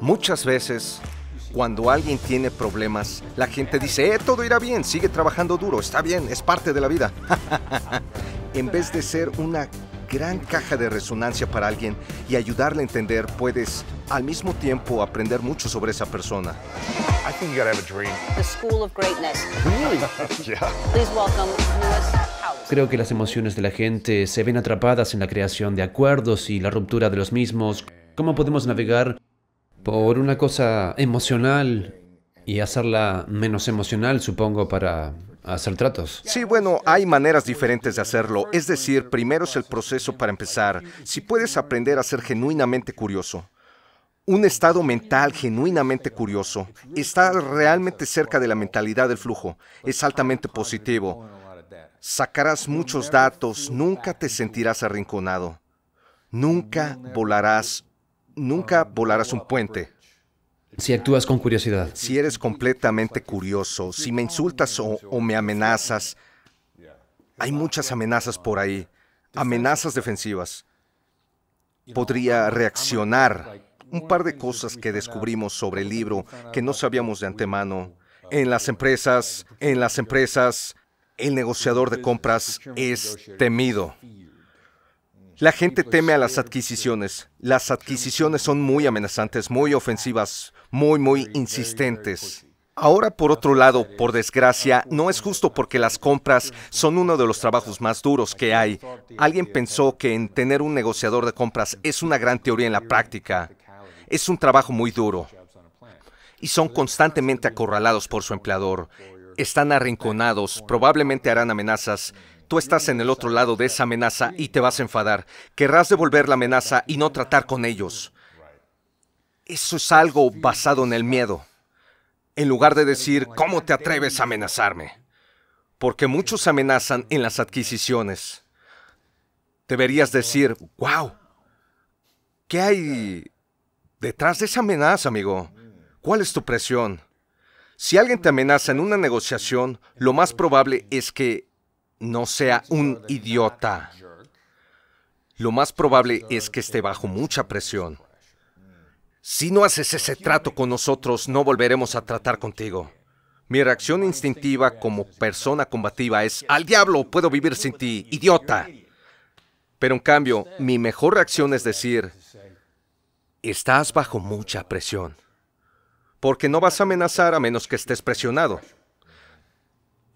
Muchas veces, cuando alguien tiene problemas, la gente dice, eh, todo irá bien, sigue trabajando duro, está bien, es parte de la vida. en vez de ser una gran caja de resonancia para alguien y ayudarle a entender, puedes al mismo tiempo aprender mucho sobre esa persona. Creo que las emociones de la gente se ven atrapadas en la creación de acuerdos y la ruptura de los mismos. ¿Cómo podemos navegar por una cosa emocional y hacerla menos emocional, supongo, para hacer tratos. Sí, bueno, hay maneras diferentes de hacerlo. Es decir, primero es el proceso para empezar. Si puedes aprender a ser genuinamente curioso. Un estado mental genuinamente curioso está realmente cerca de la mentalidad del flujo. Es altamente positivo. Sacarás muchos datos, nunca te sentirás arrinconado. Nunca volarás Nunca volarás un puente. Si actúas con curiosidad. Si eres completamente curioso, si me insultas o, me amenazas. Hay muchas amenazas por ahí, amenazas defensivas. Podría reaccionar. Un par de cosas que descubrimos sobre el libro que no sabíamos de antemano. En las empresas, en las empresas, el negociador de compras es temido. La gente pues, teme a las adquisiciones. Las adquisiciones son muy amenazantes, muy ofensivas, muy, muy insistentes. Ahora, por otro lado, por desgracia, no es justo porque las compras son uno de los trabajos más duros que hay. Alguien pensó que en tener un negociador de compras es una gran teoría en la práctica. Es un trabajo muy duro. Y son constantemente acorralados por su empleador. Están arrinconados, probablemente harán amenazas, Tú estás en el otro lado de esa amenaza y te vas a enfadar. Querrás devolver la amenaza y no tratar con ellos. Eso es algo basado en el miedo. En lugar de decir, ¿cómo te atreves a amenazarme? Porque muchos amenazan en las adquisiciones. Deberías decir, wow, ¿qué hay detrás de esa amenaza, amigo? ¿Cuál es tu presión? Si alguien te amenaza en una negociación, lo más probable es que no sea un idiota. Lo más probable es que esté bajo mucha presión. Si no haces ese trato con nosotros, no volveremos a tratar contigo. Mi reacción instintiva como persona combativa es, al diablo, puedo vivir sin ti, idiota. Pero en cambio, mi mejor reacción es decir, estás bajo mucha presión, porque no vas a amenazar a menos que estés presionado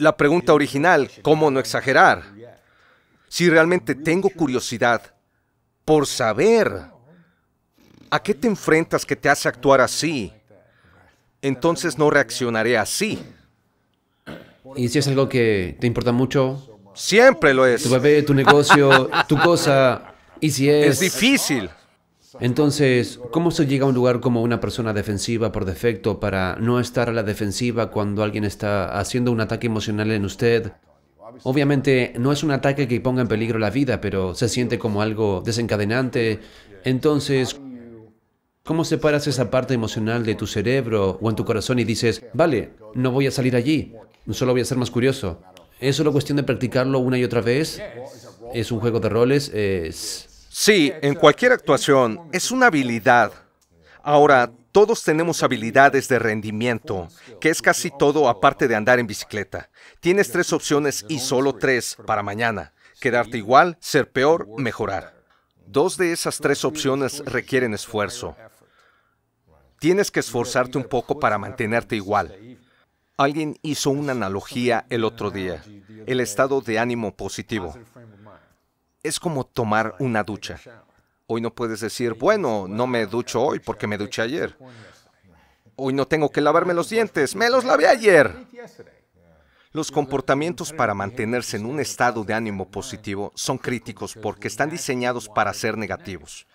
la pregunta original, ¿cómo no exagerar? Si realmente tengo curiosidad por saber a qué te enfrentas que te hace actuar así, entonces no reaccionaré así. ¿Y si es algo que te importa mucho? Siempre lo es. Tu bebé, tu negocio, tu cosa. ¿Y si es... Es difícil. Entonces, ¿cómo se llega a un lugar como una persona defensiva por defecto para no estar a la defensiva cuando alguien está haciendo un ataque emocional en usted? Obviamente no es un ataque que ponga en peligro la vida, pero se siente como algo desencadenante. Entonces, ¿cómo separas esa parte emocional de tu cerebro o en tu corazón y dices, vale, no voy a salir allí, solo voy a ser más curioso? ¿Es solo cuestión de practicarlo una y otra vez? ¿Es un juego de roles? ¿Es Sí, en cualquier actuación es una habilidad. Ahora, todos tenemos habilidades de rendimiento, que es casi todo aparte de andar en bicicleta. Tienes tres opciones y solo tres para mañana. Quedarte igual, ser peor, mejorar. Dos de esas tres opciones requieren esfuerzo. Tienes que esforzarte un poco para mantenerte igual. Alguien hizo una analogía el otro día, el estado de ánimo positivo es como tomar una ducha. Hoy no puedes decir, bueno, no me ducho hoy porque me duché ayer. Hoy no tengo que lavarme los dientes, me los lavé ayer. Los comportamientos para mantenerse en un estado de ánimo positivo son críticos porque están diseñados para ser negativos.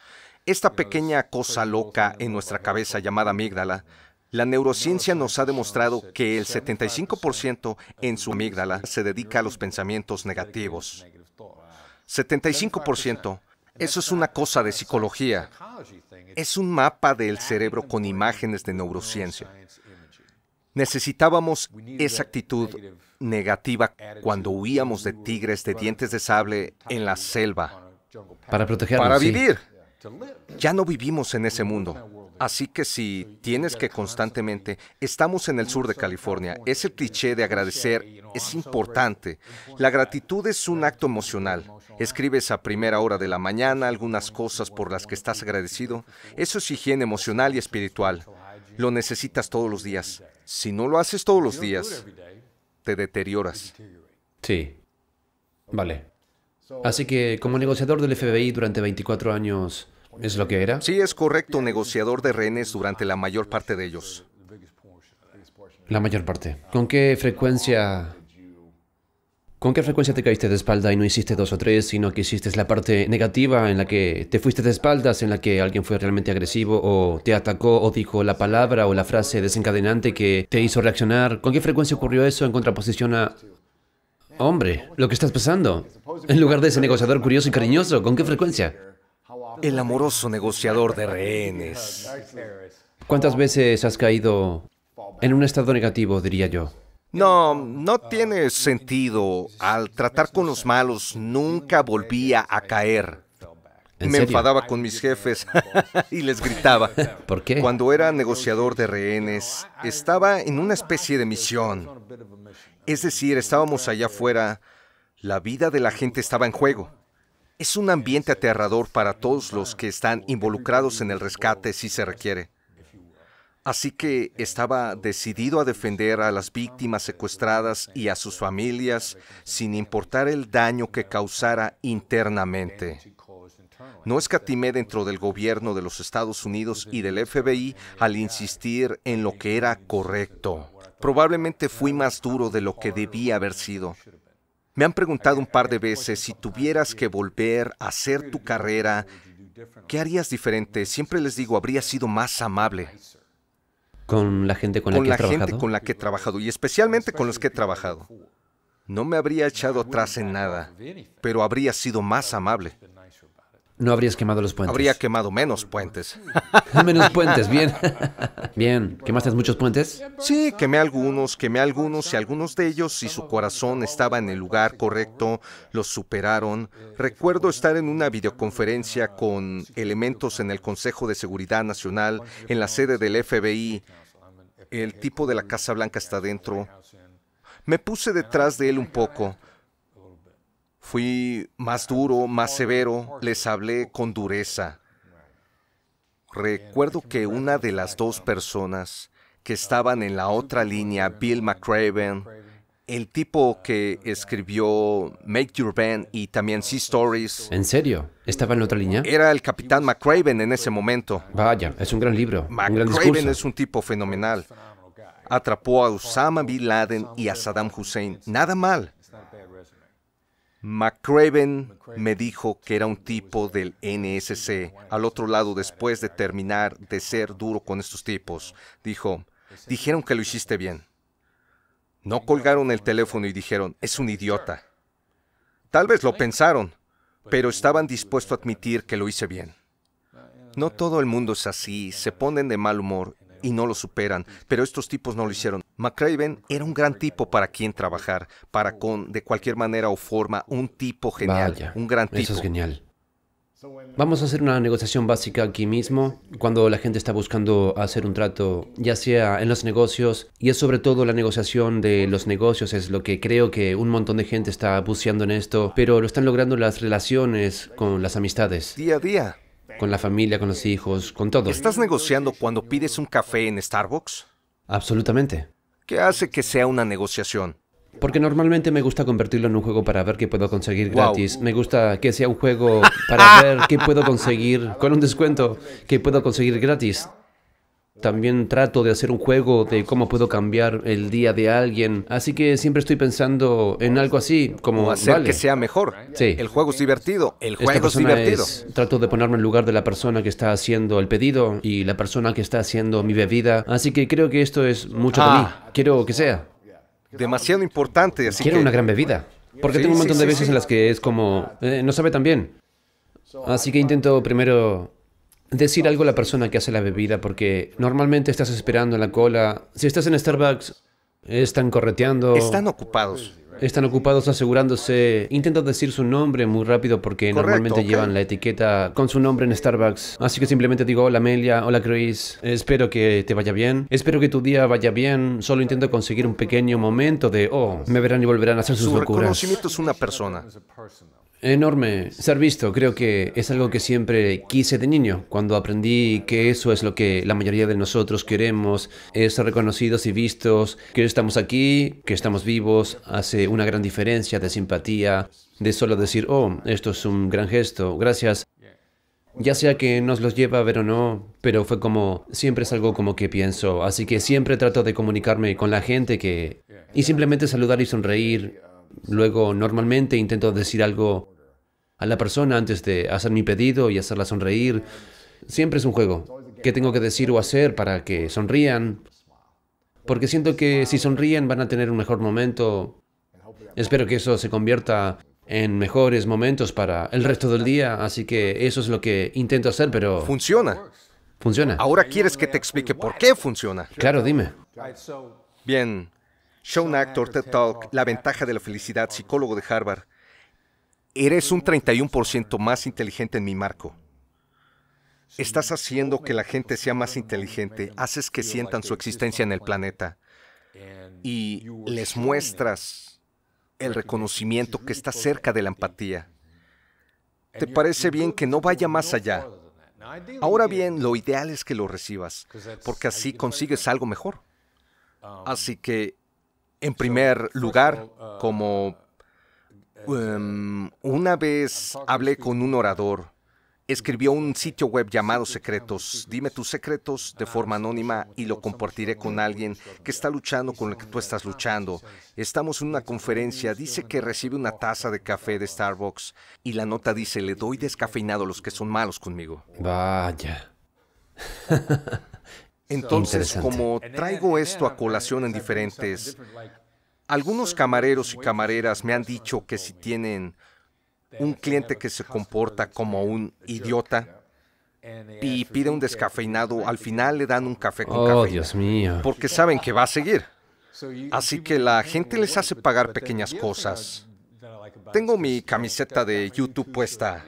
Esta pequeña cosa loca en nuestra cabeza llamada amígdala, la neurociencia nos ha demostrado que el 75% en su amígdala se dedica a los pensamientos negativos. 75%. Eso es una cosa de psicología. Es un mapa del cerebro con imágenes de neurociencia. Necesitábamos esa actitud negativa cuando huíamos de tigres de dientes de sable en la selva. Para protegernos. Para vivir. Ya no vivimos en ese mundo. Así que si tienes que constantemente, estamos en el sur de California, ese cliché de agradecer es importante. La gratitud es un acto emocional. Escribes a primera hora de la mañana algunas cosas por las que estás agradecido. Eso es higiene emocional y espiritual. Lo necesitas todos los días. Si no lo haces todos los días, te deterioras. Sí. Vale. Así que como negociador del FBI durante 24 años, ¿es lo que era? Sí, es correcto, negociador de rehenes durante la mayor parte de ellos. La mayor parte. ¿Con qué frecuencia ¿Con qué frecuencia te caíste de espalda y no hiciste dos o tres, sino que hiciste la parte negativa en la que te fuiste de espaldas, en la que alguien fue realmente agresivo o te atacó o dijo la palabra o la frase desencadenante que te hizo reaccionar? ¿Con qué frecuencia ocurrió eso en contraposición a... Hombre, lo que estás pasando. En lugar de ese negociador curioso y cariñoso, ¿con qué frecuencia? El amoroso negociador de rehenes. ¿Cuántas veces has caído en un estado negativo, diría yo? No, no tiene sentido. Al tratar con los malos, nunca volvía a caer. me enfadaba con mis jefes y les gritaba. ¿Por qué? Cuando era negociador de rehenes, estaba en una especie de misión. Es decir, estábamos allá afuera, la vida de la gente estaba en juego. Es un ambiente aterrador para todos los que están involucrados en el rescate si se requiere. Así que estaba decidido a defender a las víctimas secuestradas y a sus familias sin importar el daño que causara internamente. No escatimé dentro del gobierno de los Estados Unidos y del FBI al insistir en lo que era correcto. Probablemente fui más duro de lo que debía haber sido. Me han preguntado un par de veces si tuvieras que volver a hacer tu carrera, ¿qué harías diferente? Siempre les digo, habría sido más amable. Con la gente con, que he trabajado. gente con la que he trabajado y especialmente con los que he trabajado. No me habría echado atrás en nada, pero habría sido más amable. No habrías quemado los puentes. Habría quemado menos puentes. menos puentes, bien. bien, ¿quemaste muchos puentes? Sí, quemé algunos, quemé algunos y algunos de ellos, si su corazón estaba en el lugar correcto, los superaron. Recuerdo estar en una videoconferencia con elementos en el Consejo de Seguridad Nacional, en la sede del FBI. El tipo de la Casa Blanca está dentro. Me puse detrás de él un poco. Fui más duro, más severo, les hablé con dureza. Recuerdo que una de las dos personas que estaban en la otra línea, Bill McRaven, el tipo que escribió Make Your Band y también Sea Stories. ¿En serio? ¿Estaba en la otra línea? Era el capitán McCraven en ese momento. Vaya, es un gran libro. McRaven es un tipo fenomenal. Atrapó a Osama Bin Laden y a Saddam Hussein. Nada mal. McCraven me dijo que era un tipo del NSC al otro lado después de terminar de ser duro con estos tipos. Dijo, dijeron que lo hiciste bien. No colgaron el teléfono y dijeron, es un idiota. Tal vez lo pensaron, pero estaban dispuestos a admitir que lo hice bien. No todo el mundo es así, se ponen de mal humor y no lo superan, pero estos tipos no lo hicieron. McRaven era un gran tipo para quien trabajar, para con, de cualquier manera o forma, un tipo genial, un gran tipo. Eso es genial. Vamos a hacer una negociación básica aquí mismo, cuando la gente está buscando hacer un trato, ya sea en los negocios, y es sobre todo la negociación de los negocios, es lo que creo que un montón de gente está buceando en esto, pero lo están logrando las relaciones con las amistades. Día a día con la familia, con los hijos, con todo. ¿Estás negociando cuando pides un café en Starbucks? Absolutamente. ¿Qué hace que sea una negociación? Porque normalmente me gusta convertirlo en un juego para ver qué puedo conseguir gratis. Me gusta que sea un juego para ver qué puedo conseguir con un descuento, que puedo conseguir gratis. También trato de hacer un juego de cómo puedo cambiar el día de alguien. Así que siempre estoy pensando en algo así, como hacer que sea mejor. Sí. El juego es divertido. El juego es divertido. trato de ponerme en lugar de la persona que está haciendo el pedido y la persona que está haciendo mi bebida. Así que creo que esto es mucho ah. mí. Quiero que sea. Demasiado importante. Así Quiero una gran bebida. Porque tengo un montón de veces en las que es como, eh, no sabe tan bien. Así que intento primero decir algo a la persona que hace la bebida, porque normalmente estás esperando en la cola. Si estás en Starbucks, están correteando. Están ocupados. Están ocupados asegurándose. intento decir su nombre muy rápido porque normalmente llevan la etiqueta con su nombre en Starbucks. Así que simplemente digo, hola Amelia, hola Chris, espero que te vaya bien, espero que tu día vaya bien. Solo intento conseguir un pequeño momento de, oh, me verán y volverán a hacer sus locuras. Su reconocimiento es una persona. Enorme. Ser visto creo que es algo que siempre quise de niño. Cuando aprendí que eso es lo que la mayoría de nosotros queremos, es ser reconocidos y vistos, que estamos aquí, que estamos vivos, hace una gran diferencia de simpatía, de solo decir, oh, esto es un gran gesto, gracias. Ya sea que nos los lleva a ver o no, pero fue como, siempre es algo como que pienso, así que siempre trato de comunicarme con la gente que... Y simplemente saludar y sonreír, Luego, normalmente intento decir algo a la persona antes de hacer mi pedido y hacerla sonreír. Siempre es un juego. ¿Qué tengo que decir o hacer para que sonrían? Porque siento que si sonríen van a tener un mejor momento. Espero que eso se convierta en mejores momentos para el resto del día, así que eso es lo que intento hacer, pero... Funciona. Funciona. Ahora quieres que te explique por qué funciona. Claro, dime. Bien, sean Actor, TED Talk, La ventaja de la felicidad, psicólogo de Harvard. Eres un 31% más inteligente en mi marco. Estás haciendo que la gente sea más inteligente, haces que sientan su existencia en el planeta y les muestras el reconocimiento que está cerca de la empatía. ¿Te parece bien que no vaya más allá? Ahora bien, lo ideal es que lo recibas, porque así consigues algo mejor. Um, así que en primer lugar, como em, una vez hablé con un orador, escribió un sitio web llamado Secretos. Dime tus secretos de forma anónima y lo compartiré con alguien que está luchando con lo que tú estás luchando. Estamos en una conferencia, dice que recibe una taza de café de Starbucks y la nota dice, le doy descafeinado a los que son malos conmigo. Vaya. Entonces, como traigo esto a colación en diferentes, algunos camareros y camareras me han dicho que si tienen un cliente que se comporta como un idiota y pide un descafeinado, al final le dan un café con oh, café. Dios mío. Porque saben que va a seguir. Así que la gente les hace pagar pequeñas cosas. Tengo mi camiseta de YouTube puesta.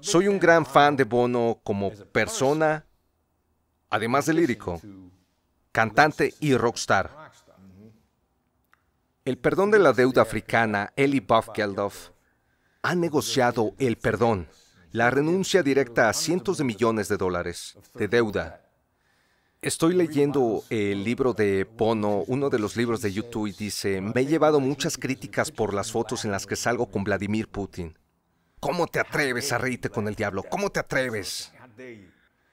Soy un gran fan de Bono como persona además de lírico, cantante y rockstar. El perdón de la deuda africana, Eli Buff ha negociado el perdón, la renuncia directa a cientos de millones de dólares de deuda. Estoy leyendo el libro de Bono, uno de los libros de YouTube, y dice, me he llevado muchas críticas por las fotos en las que salgo con Vladimir Putin. ¿Cómo te atreves a reírte con el diablo? ¿Cómo te atreves?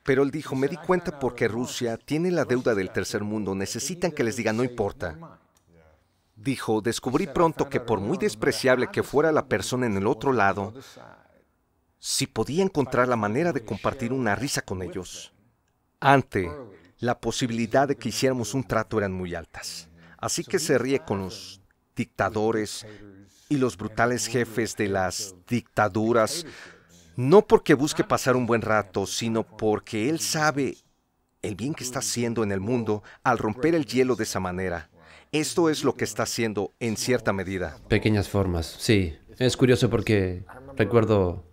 Pero él dijo, me di cuenta porque Rusia tiene la deuda del tercer mundo, necesitan que les diga, no importa. Dijo, descubrí pronto que por muy despreciable que fuera la persona en el otro lado, si podía encontrar la manera de compartir una risa con ellos. Ante la posibilidad de que hiciéramos un trato eran muy altas. Así que se ríe con los dictadores y los brutales jefes de las dictaduras no porque busque pasar un buen rato, sino porque él sabe el bien que está haciendo en el mundo al romper el hielo de esa manera. Esto es lo que está haciendo en cierta medida. Pequeñas formas, sí. Es curioso porque recuerdo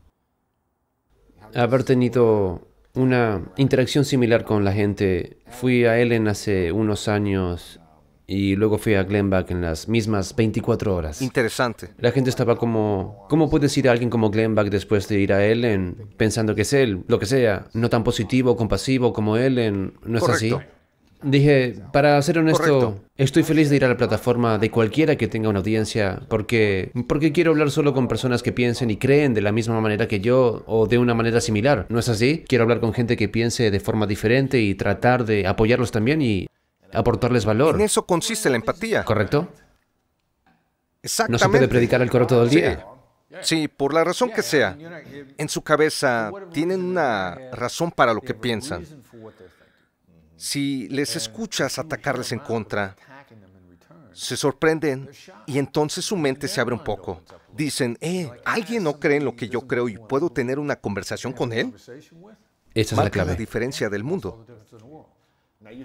haber tenido una interacción similar con la gente. Fui a Ellen hace unos años y luego fui a Glenbach en las mismas 24 horas. Interesante. La gente estaba como, ¿cómo puedes ir a alguien como Glenbach después de ir a Ellen pensando que es él, lo que sea, no tan positivo, compasivo como Ellen, no es Correcto. así? Dije, para ser honesto, estoy feliz de ir a la plataforma de cualquiera que tenga una audiencia, porque, porque quiero hablar solo con personas que piensen y creen de la misma manera que yo o de una manera similar. ¿No es así? Quiero hablar con gente que piense de forma diferente y tratar de apoyarlos también y aportarles valor. En eso consiste la empatía. ¿Correcto? Exactamente. No se puede predicar el coro todo el día. Sí. por la razón que sea. En su cabeza tienen una razón para lo que piensan. Si les escuchas atacarles en contra, se sorprenden y entonces su mente se abre un poco. Dicen, eh, ¿alguien no cree en lo que yo creo y puedo tener una conversación con él? Esa es la clave. la diferencia del mundo.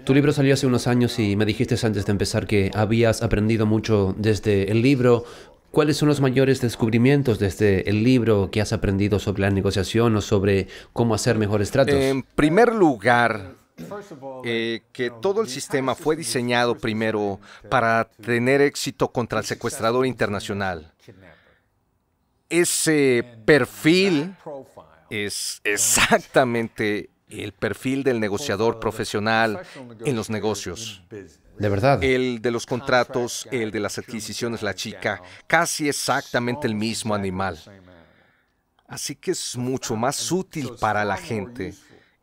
Tu libro salió hace unos años y me dijiste antes de empezar que habías aprendido mucho desde el libro. ¿Cuáles son los mayores descubrimientos desde el libro que has aprendido sobre la negociación o sobre cómo hacer mejores tratos? En primer lugar, eh, que todo el sistema fue diseñado primero para tener éxito contra el secuestrador internacional. Ese perfil es exactamente el perfil del negociador profesional en los negocios. De verdad. El de los contratos, el de las adquisiciones, la chica, casi exactamente el mismo animal. Así que es mucho más útil para la gente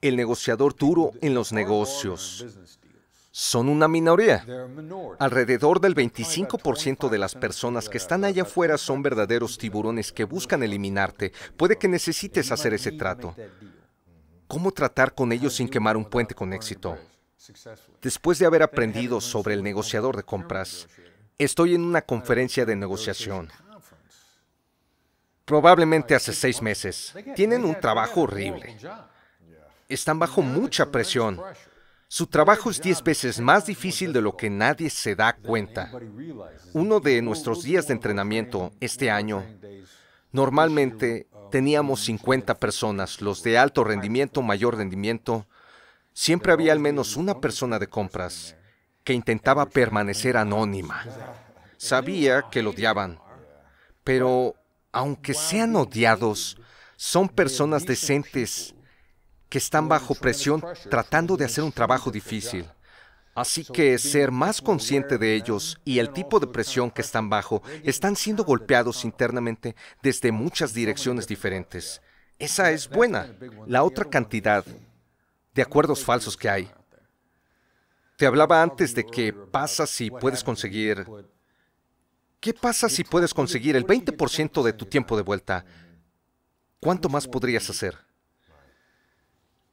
el negociador duro en los negocios. Son una minoría. Alrededor del 25% de las personas que están allá afuera son verdaderos tiburones que buscan eliminarte. Puede que necesites hacer ese trato cómo tratar con ellos sin quemar un puente con éxito. Después de haber aprendido sobre el negociador de compras, estoy en una conferencia de negociación. Probablemente hace seis meses. Tienen un trabajo horrible. Están bajo mucha presión. Su trabajo es diez veces más difícil de lo que nadie se da cuenta. Uno de nuestros días de entrenamiento este año, normalmente teníamos 50 personas, los de alto rendimiento, mayor rendimiento. Siempre había al menos una persona de compras que intentaba permanecer anónima. Sabía que lo odiaban, pero aunque sean odiados, son personas decentes que están bajo presión tratando de hacer un trabajo difícil. Así que ser más consciente de ellos y el tipo de presión que están bajo, están siendo golpeados internamente desde muchas direcciones diferentes. Esa es buena. La otra cantidad de acuerdos falsos que hay. Te hablaba antes de qué pasa si puedes conseguir... ¿Qué pasa si puedes conseguir el 20% de tu tiempo de vuelta? ¿Cuánto más podrías hacer?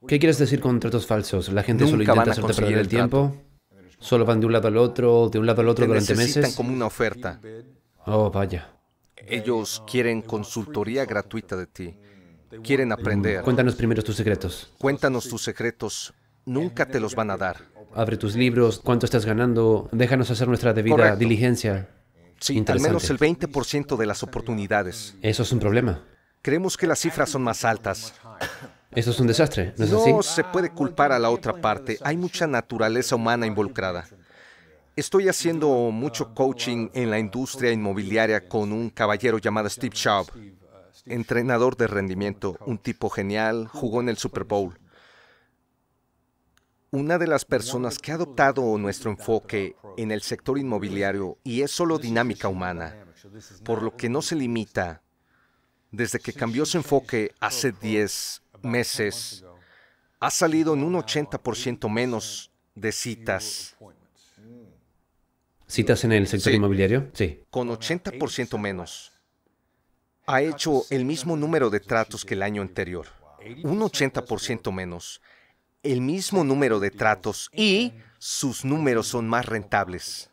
¿Qué quieres decir con tratos falsos? ¿La gente solo intenta hacerte perder el tiempo? solo van de un lado al otro, de un lado al otro durante necesitan meses. como una oferta. Oh, vaya. Ellos quieren consultoría gratuita de ti. Quieren aprender. Cuéntanos primero tus secretos. Cuéntanos tus secretos. Nunca te los van a dar. Abre tus libros, cuánto estás ganando, déjanos hacer nuestra debida diligencia. Sí, al menos el 20% de las oportunidades. Eso es un problema. Creemos que las cifras son más altas. Eso es un desastre, ¿no es así? No se puede culpar a la otra parte. Hay mucha naturaleza humana involucrada. Estoy haciendo mucho coaching en la industria inmobiliaria con un caballero llamado Steve Schaub, entrenador de rendimiento, un tipo genial, jugó en el Super Bowl. Una de las personas que ha adoptado nuestro enfoque en el sector inmobiliario y es solo dinámica humana, por lo que no se limita desde que cambió su enfoque hace 10 meses ha salido en un 80% menos de citas. ¿Citas en el sector inmobiliario? Sí. Con 80% menos. Ha hecho el mismo número de tratos que el año anterior. Un 80% menos. El mismo número de tratos y sus números son más rentables.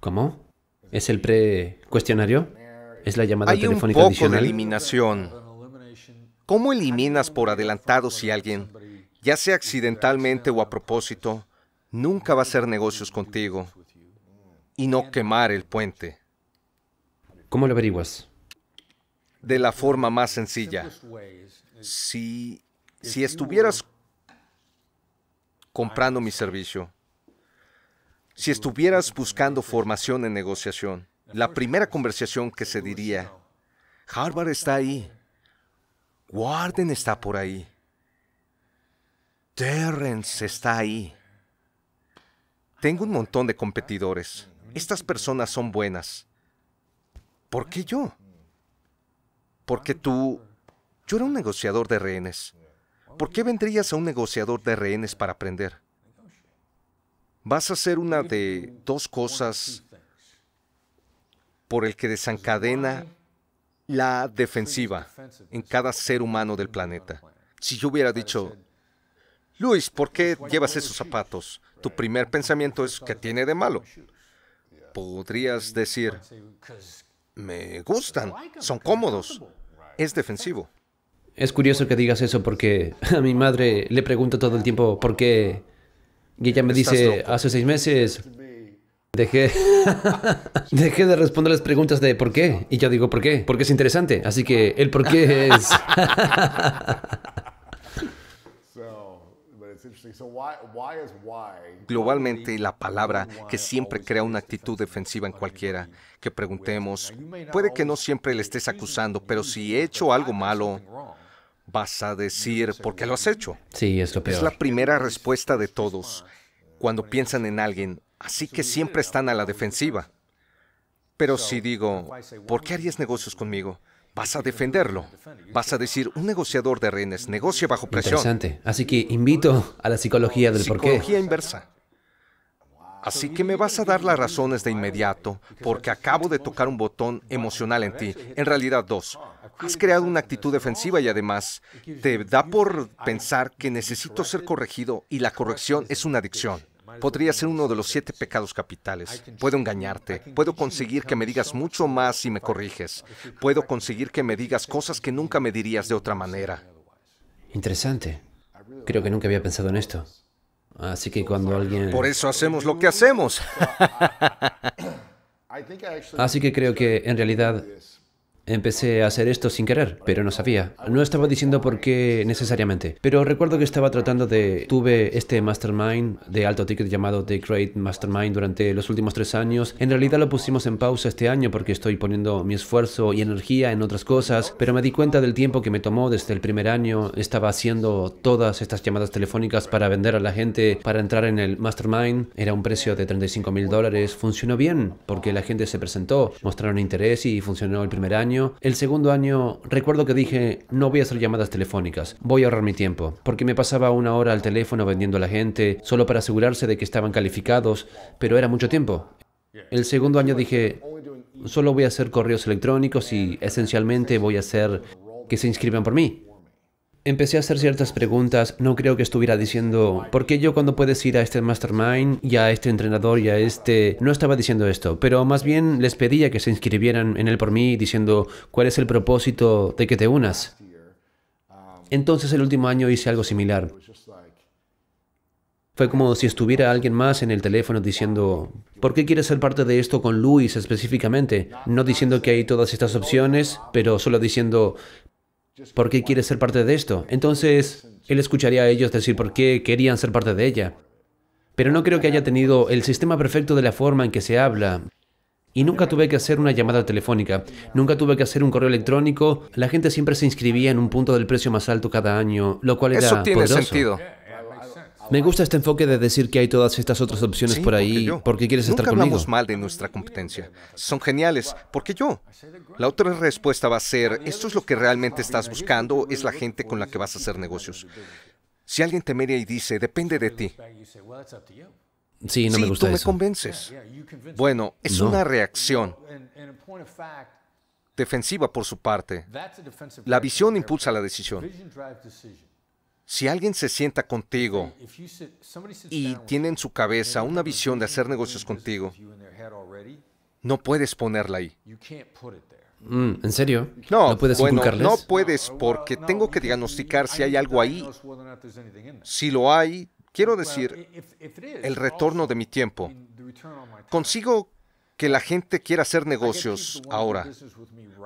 ¿Cómo? ¿Es el pre-cuestionario? ¿Es la llamada telefónica un poco adicional? eliminación. ¿Cómo eliminas por adelantado si alguien, ya sea accidentalmente o a propósito, nunca va a hacer negocios contigo y no quemar el puente? ¿Cómo lo averiguas? De la forma más sencilla. Si, estuvieras comprando mi servicio, si estuvieras buscando formación en negociación, la primera conversación que se diría, Harvard está ahí, Warden está por ahí. Terrence está ahí. Tengo un montón de competidores. Estas personas son buenas. ¿Por qué yo? Porque tú... Yo era un negociador de rehenes. ¿Por qué vendrías a un negociador de rehenes para aprender? Vas a hacer una de dos cosas por el que desencadena la defensiva en cada ser humano del planeta. Si yo hubiera dicho, Luis, ¿por qué llevas esos zapatos? Tu primer pensamiento es, que tiene de malo? Podrías decir, me gustan, son cómodos, es defensivo. Es curioso que digas eso porque a mi madre le pregunto todo el tiempo por qué. Y ella me dice, hace seis meses Dejé, de responder las preguntas de por qué. Y yo digo por qué. Porque es interesante. Así que el por qué es... Globalmente, la palabra que siempre crea una actitud defensiva en cualquiera que preguntemos, puede que no siempre le estés acusando, pero si he hecho algo malo, vas a decir, ¿por qué lo has hecho? Sí, es lo peor. Es la primera respuesta de todos. Cuando piensan en alguien, Así que siempre están a la defensiva. Pero si digo, ¿por qué harías negocios conmigo? Vas a defenderlo. Vas a decir, un negociador de rehenes negocia bajo presión. Interesante. Así que invito a la psicología del qué. Psicología inversa. Así que me vas a dar las razones de inmediato porque acabo de tocar un botón emocional en ti. En realidad, dos. Has creado una actitud defensiva y además te da por pensar que necesito ser corregido y la corrección es una adicción. Podría ser uno de los siete pecados capitales. Puedo engañarte. Puedo conseguir que me digas mucho más si me corriges. Puedo conseguir que me digas cosas que nunca me dirías de otra manera. Interesante. Creo que nunca había pensado en esto. Así que cuando alguien... Por eso hacemos lo que hacemos. Así que creo que en realidad Empecé a hacer esto sin querer, pero no sabía. No estaba diciendo por qué necesariamente. Pero recuerdo que estaba tratando de... Tuve este mastermind de alto ticket llamado The Great Mastermind durante los últimos tres años. En realidad lo pusimos en pausa este año porque estoy poniendo mi esfuerzo y energía en otras cosas, pero me di cuenta del tiempo que me tomó desde el primer año. Estaba haciendo todas estas llamadas telefónicas para vender a la gente, para entrar en el mastermind. Era un precio de 35 mil dólares. Funcionó bien porque la gente se presentó, mostraron interés y funcionó el primer año el segundo año recuerdo que dije, no voy a hacer llamadas telefónicas, voy a ahorrar mi tiempo, porque me pasaba una hora al teléfono vendiendo a la gente, solo para asegurarse de que estaban calificados, pero era mucho tiempo. El segundo año dije, solo voy a hacer correos electrónicos y esencialmente voy a hacer que se inscriban por mí. Empecé a hacer ciertas preguntas, no creo que estuviera diciendo, ¿por qué yo cuando puedes ir a este mastermind y a este entrenador y a este... No estaba diciendo esto, pero más bien les pedía que se inscribieran en él por mí diciendo, ¿cuál es el propósito de que te unas? Entonces el último año hice algo similar. Fue como si estuviera alguien más en el teléfono diciendo, ¿por qué quieres ser parte de esto con Luis específicamente? No diciendo que hay todas estas opciones, pero solo diciendo, ¿Por qué quiere ser parte de esto? Entonces, él escucharía a ellos decir por qué querían ser parte de ella. Pero no creo que haya tenido el sistema perfecto de la forma en que se habla. Y nunca tuve que hacer una llamada telefónica, nunca tuve que hacer un correo electrónico. La gente siempre se inscribía en un punto del precio más alto cada año, lo cual era Eso tiene sentido. Me gusta este enfoque de decir que hay todas estas otras opciones por ahí. Porque, quieres estar conmigo? hablamos mal de nuestra competencia. Son geniales. ¿Por qué yo? La otra respuesta va a ser, esto es lo que realmente estás buscando, es la gente con la que vas a hacer negocios. Si alguien te media y dice, depende de ti. Sí, no me gusta tú me convences. Bueno, es una reacción defensiva por su parte. La visión impulsa la decisión. Si alguien se sienta contigo y tiene en su cabeza una visión de hacer negocios contigo, no puedes ponerla ahí. Mm, ¿En serio? No, ¿No puedes bueno, no puedes porque tengo que diagnosticar si hay algo ahí. Si lo hay, quiero decir, el retorno de mi tiempo. Consigo que la gente quiera hacer negocios ahora,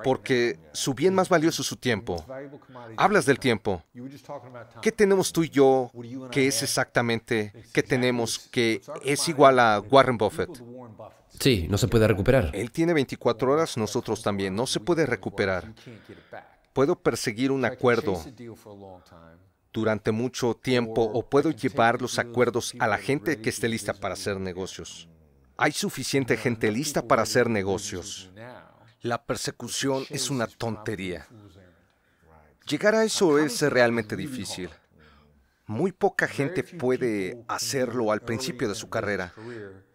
porque su bien más valioso es su tiempo. Hablas del tiempo. ¿Qué tenemos tú y yo que es exactamente, que tenemos que es igual a Warren Buffett? Sí, no se puede recuperar. Él tiene 24 horas, nosotros también. No se puede recuperar. Puedo perseguir un acuerdo durante mucho tiempo o puedo llevar los acuerdos a la gente que esté lista para hacer negocios. Hay suficiente gente lista para hacer negocios. La persecución es una tontería. Llegar a eso es realmente difícil. Muy poca gente puede hacerlo al principio de su carrera,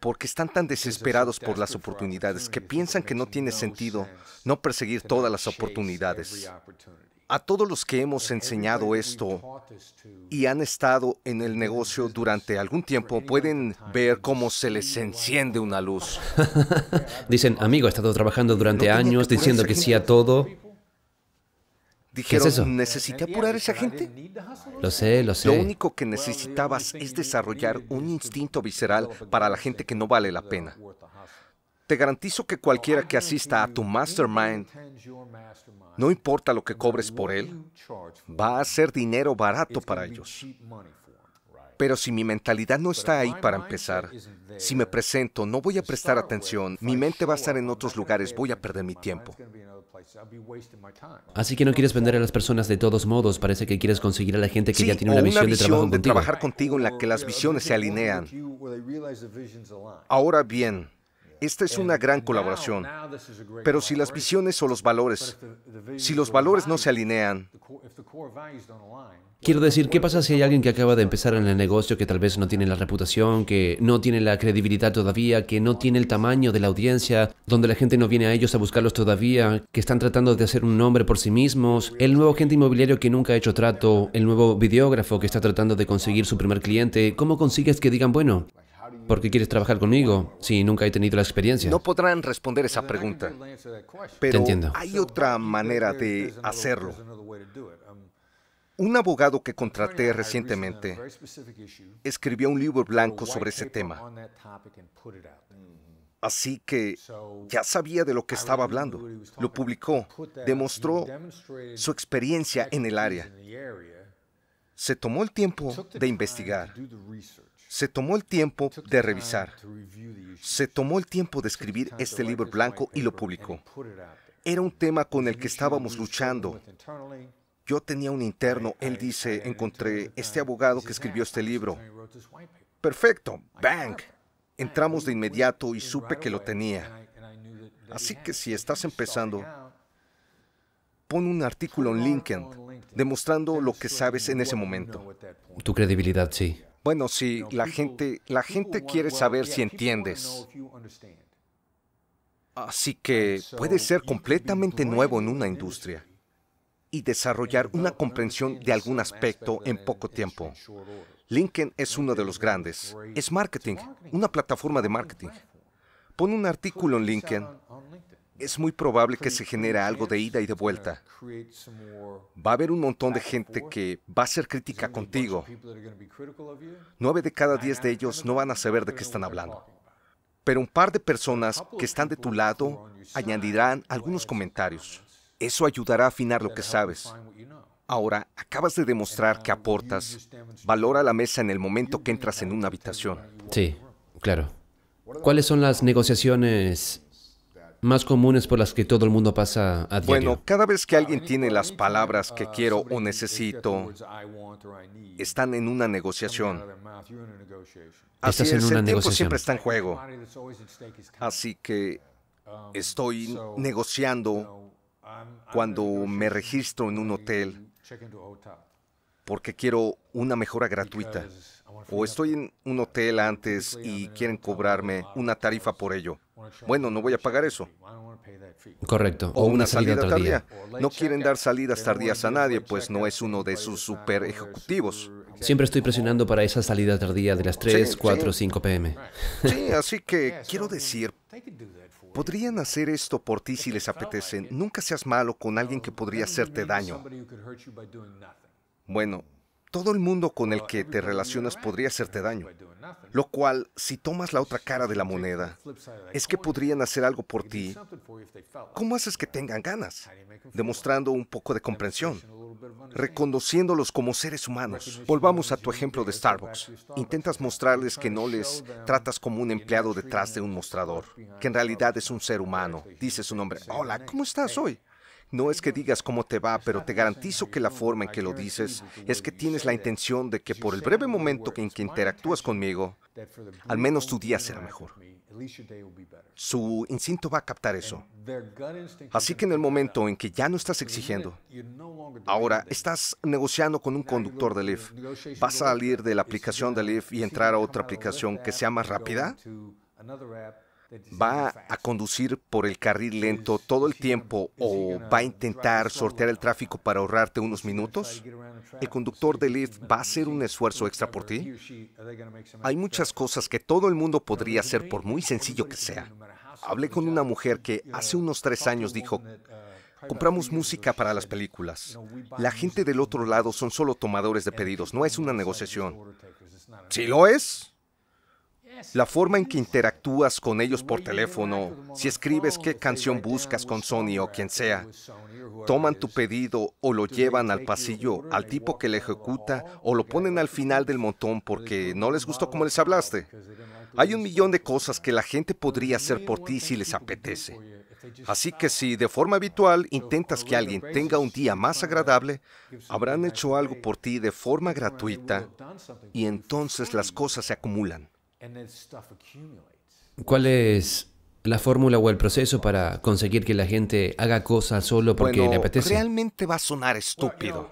porque están tan desesperados por las oportunidades que piensan que no tiene sentido no perseguir todas las oportunidades. A todos los que hemos enseñado esto y han estado en el negocio durante algún tiempo pueden ver cómo se les enciende una luz. Dicen, amigo, he estado trabajando durante años diciendo que sí a todo. Dijeron, necesité apurar a esa gente. Lo sé, lo sé. Lo único que necesitabas es desarrollar un instinto visceral para la gente que no vale la pena. Te garantizo que cualquiera que asista a tu mastermind, no importa lo que cobres por él, va a ser dinero barato para ellos. Em, Pero si mi mentalidad no está ahí para empezar, si me presento, no voy a prestar atención, mi mente va a estar en otros lugares, voy a perder mi tiempo. Así que no quieres vender a las personas de todos modos, parece que quieres conseguir a la gente que ya tiene una, visión, de, trabajo de trabajar contigo en la que las visiones se alinean. Ahora bien, esta es una gran colaboración. Pero si las visiones o los valores, si los valores no se alinean, Quiero decir, ¿qué pasa si hay alguien que acaba de empezar en el negocio que tal vez no tiene la reputación, que no tiene la credibilidad todavía, que no tiene el tamaño de la audiencia, donde la gente no viene a ellos a buscarlos todavía, que están tratando de hacer un nombre por sí mismos, el nuevo agente inmobiliario que nunca ha hecho trato, el nuevo videógrafo que está tratando de conseguir su primer cliente? ¿Cómo consigues que digan, bueno, ¿Por qué quieres trabajar conmigo si nunca he tenido la experiencia? No podrán responder esa pregunta, pero hay otra manera de hacerlo. Un abogado que contraté recientemente escribió un libro blanco sobre ese tema. Así que ya sabía de lo que estaba hablando. Lo publicó, demostró su experiencia en el área. Se tomó el tiempo de investigar se tomó el tiempo de revisar, se tomó el tiempo de escribir este libro blanco y lo publicó. Era un tema con el que estábamos luchando. Yo tenía un interno, él dice, encontré uh, este abogado que escribió este libro. Perfecto, bang. Entramos de inmediato y supe que lo tenía. Así que si estás empezando, pon un artículo en LinkedIn demostrando lo que sabes en ese momento. Tu credibilidad, sí. Bueno, si la gente, la gente quiere saber si entiendes. Así que puedes ser completamente nuevo en una industria y desarrollar una comprensión de algún aspecto en poco tiempo. LinkedIn es uno de los grandes. Es marketing, una plataforma de marketing. Pon un artículo en LinkedIn es muy probable que se genere algo de ida y de vuelta. Uh, va a haber un montón de gente que va a ser crítica contigo. Nueve de cada diez de ellos no van a saber de qué están hablando. Pero un par de personas que están de tu lado añadirán algunos comentarios. Eso ayudará a afinar lo que sabes. Ahora, acabas de demostrar que aportas valor a la mesa en el momento que entras en una habitación. Sí, claro. ¿Cuáles son las negociaciones más comunes por las que todo el mundo pasa a diario? Bueno, cada vez que alguien tiene las palabras que quiero o necesito, están en una negociación. Así Estás es, en una el tiempo siempre está en juego. Así que estoy negociando cuando me registro en un hotel porque quiero una mejora gratuita o estoy en un hotel antes y quieren cobrarme una tarifa por ello. Bueno, no voy a pagar eso. Correcto. O, una, salida, tardía. No quieren dar salidas tardías a nadie, pues no es uno de sus super ejecutivos. Siempre estoy presionando para esa salida tardía de las 3, 4, 5 pm. Sí, así que quiero decir, podrían hacer esto por ti si les apetece. Nunca seas malo con alguien que podría hacerte daño. Bueno, todo el mundo con el que te relacionas podría hacerte daño. Lo cual, si tomas la otra cara de la moneda, es que podrían hacer algo por ti. ¿Cómo haces que tengan ganas? Demostrando un poco de comprensión, reconociéndolos como seres humanos. Volvamos a tu ejemplo de Starbucks. Intentas mostrarles que no les tratas como un empleado detrás de un mostrador, que en realidad es un ser humano. Dice su nombre, hola, ¿cómo estás hoy? No es que digas cómo te va, pero te garantizo que la forma en que lo dices es que tienes la intención de que por el breve momento en que interactúas conmigo, al menos tu día será mejor. Su instinto va a captar eso. Así que en el momento en que ya no estás exigiendo, ahora estás negociando con un conductor de Lyft, vas a salir de la aplicación de Lyft y entrar a otra aplicación que sea más rápida va a conducir por el carril lento todo el tiempo o va a intentar sortear el tráfico para ahorrarte unos minutos? ¿El conductor de Lyft va a hacer un esfuerzo extra por ti? Hay muchas cosas que todo el mundo podría hacer por muy sencillo que sea. Hablé con una mujer que hace unos tres años dijo, uh, Compramos música para las películas. La gente del otro lado son solo tomadores de pedidos, no es una negociación. Si lo es, la forma en que interactúas con ellos por teléfono, si escribes qué canción buscas con Sony o quien sea, toman tu pedido o lo llevan al pasillo al tipo que le ejecuta o lo ponen al final del montón porque no les gustó como les hablaste. Hay un millón de cosas que la gente podría hacer por ti si les apetece. Así que si de forma habitual intentas que alguien tenga un día más agradable, habrán hecho algo por ti de forma gratuita y entonces las cosas se acumulan. ¿Cuál es la fórmula o el proceso para conseguir que la gente haga cosas solo porque le apetece? Realmente va a sonar estúpido.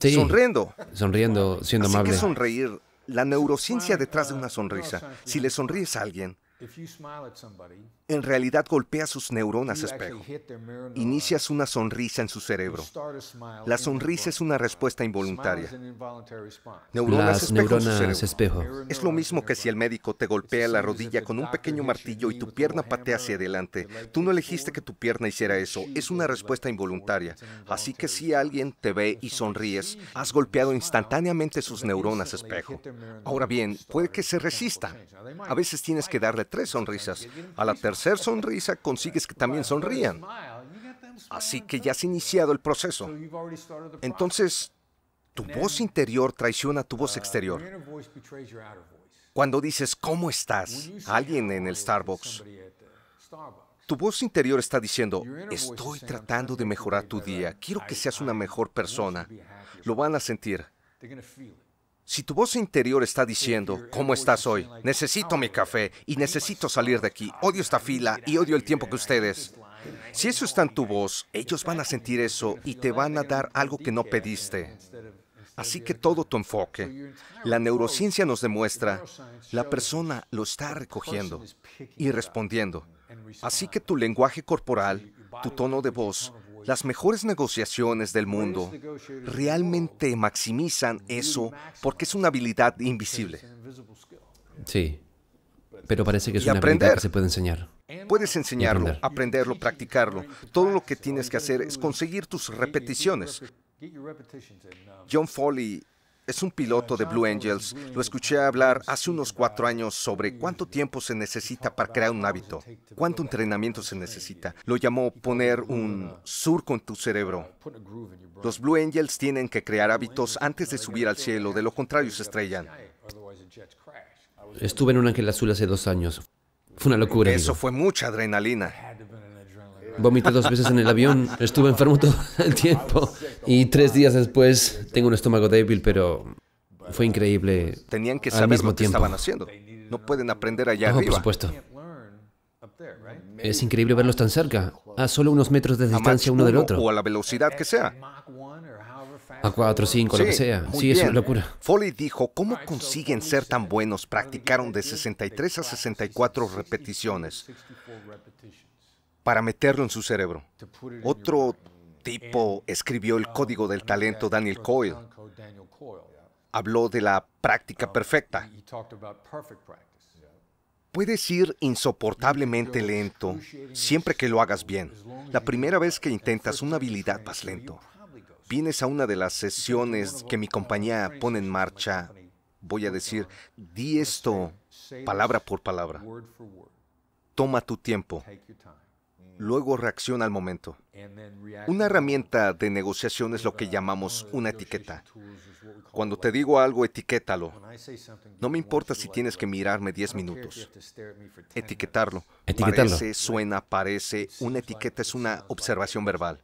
Sí, sonriendo. Sonriendo, siendo Así amable. Que sonreír, la neurociencia detrás de una sonrisa. Si le sonríes a alguien, en realidad golpea sus neuronas espejo. Inicias una sonrisa en su cerebro. La sonrisa es una respuesta involuntaria. Neuronas espejo neuronas en espejo. Es lo mismo que si el médico te golpea la rodilla con un pequeño martillo y tu pierna patea hacia adelante. Tú no elegiste que tu pierna hiciera eso. Es una respuesta involuntaria. Así que si alguien te ve y sonríes, has golpeado instantáneamente sus neuronas espejo. Ahora bien, puede que se resista. A veces tienes que darle tres sonrisas. A la tercera Hacer sonrisa consigues que también sonrían. Así que ya has iniciado el proceso. Entonces, tu voz interior traiciona tu voz exterior. Cuando dices, ¿cómo estás? alguien en el Starbucks. Tu voz interior está diciendo, estoy tratando de mejorar tu día, quiero que seas una mejor persona. Lo van a sentir. Si tu voz interior está diciendo, ¿cómo estás hoy? Necesito mi café y necesito salir de aquí. Odio esta fila y odio el tiempo que ustedes. Si eso está en tu voz, ellos van a sentir eso y te van a dar algo que no pediste. Así que todo tu enfoque, la neurociencia nos demuestra, la persona lo está recogiendo y respondiendo. Así que tu lenguaje corporal, tu tono de voz, las mejores negociaciones del mundo realmente maximizan eso porque es una habilidad invisible. Sí, pero parece que es una aprender. habilidad que se puede enseñar. Puedes enseñarlo, aprenderlo, practicarlo. Todo lo que tienes que hacer es conseguir tus repeticiones. John Foley es un piloto de Blue Angels. Lo escuché hablar hace unos cuatro años sobre cuánto tiempo se necesita para crear un hábito, cuánto entrenamiento se necesita. Lo llamó poner un surco en tu cerebro. Los Blue Angels tienen que crear hábitos antes de subir al cielo, de lo contrario se estrellan. Estuve en un ángel azul hace dos años. Fue una locura. Eso fue mucha adrenalina. Vomité dos veces en el avión, estuve enfermo todo el tiempo y tres días después tengo un estómago débil, pero fue increíble. Tenían que saber lo que tiempo. estaban haciendo. No pueden aprender allá arriba. Por supuesto. Es increíble verlos tan cerca, a solo unos metros de distancia uno del otro. O a la velocidad que sea. A 4, 5, lo que sea. Sí, es una locura. Foley dijo, ¿cómo consiguen ser tan buenos? Practicaron de 63 a 64 repeticiones para meterlo en su cerebro. Otro tipo escribió el um, código del talento Daniel Coyle. Habló de la práctica um, perfecta. Puedes ir insoportablemente lento siempre que lo hagas bien. La primera vez que intentas una habilidad vas lento. Vienes a una de las sesiones que mi compañía pone en marcha. Voy a decir, di esto palabra por palabra. Toma tu tiempo luego reacciona al momento. Una herramienta de negociación es lo que uh, llamamos uh, una etiqueta. Cuando te digo algo, etiquétalo. No me importa si tienes que mirarme 10 minutos. Etiquetarlo. Parece, suena, parece. Una etiqueta es una observación verbal.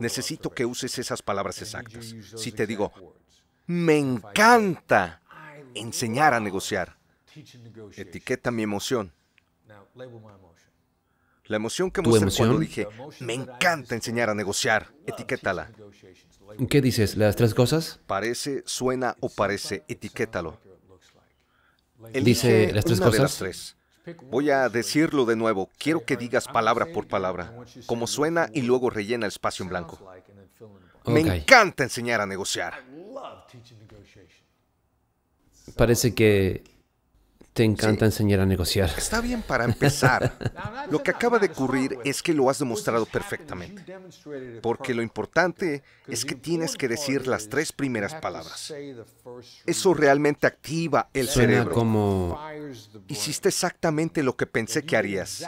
Necesito que uses esas palabras exactas. Si te digo, me encanta enseñar a negociar. Etiqueta mi emoción. La emoción que cuando dije, me encanta enseñar a negociar, etiquétala. ¿Qué dices? ¿Las tres cosas? Parece, suena o parece, etiquétalo. Dice las tres cosas. Voy a decirlo de nuevo. Quiero que digas palabra por palabra, como suena y luego rellena el espacio en blanco. Me encanta enseñar a negociar. Parece que te encanta enseñar a negociar. Está bien para empezar. lo que acaba de ocurrir es que lo has demostrado perfectamente. Porque lo importante es que tienes que decir las tres primeras palabras. Eso realmente activa el Suena cerebro. como... Hiciste exactamente lo que pensé que harías.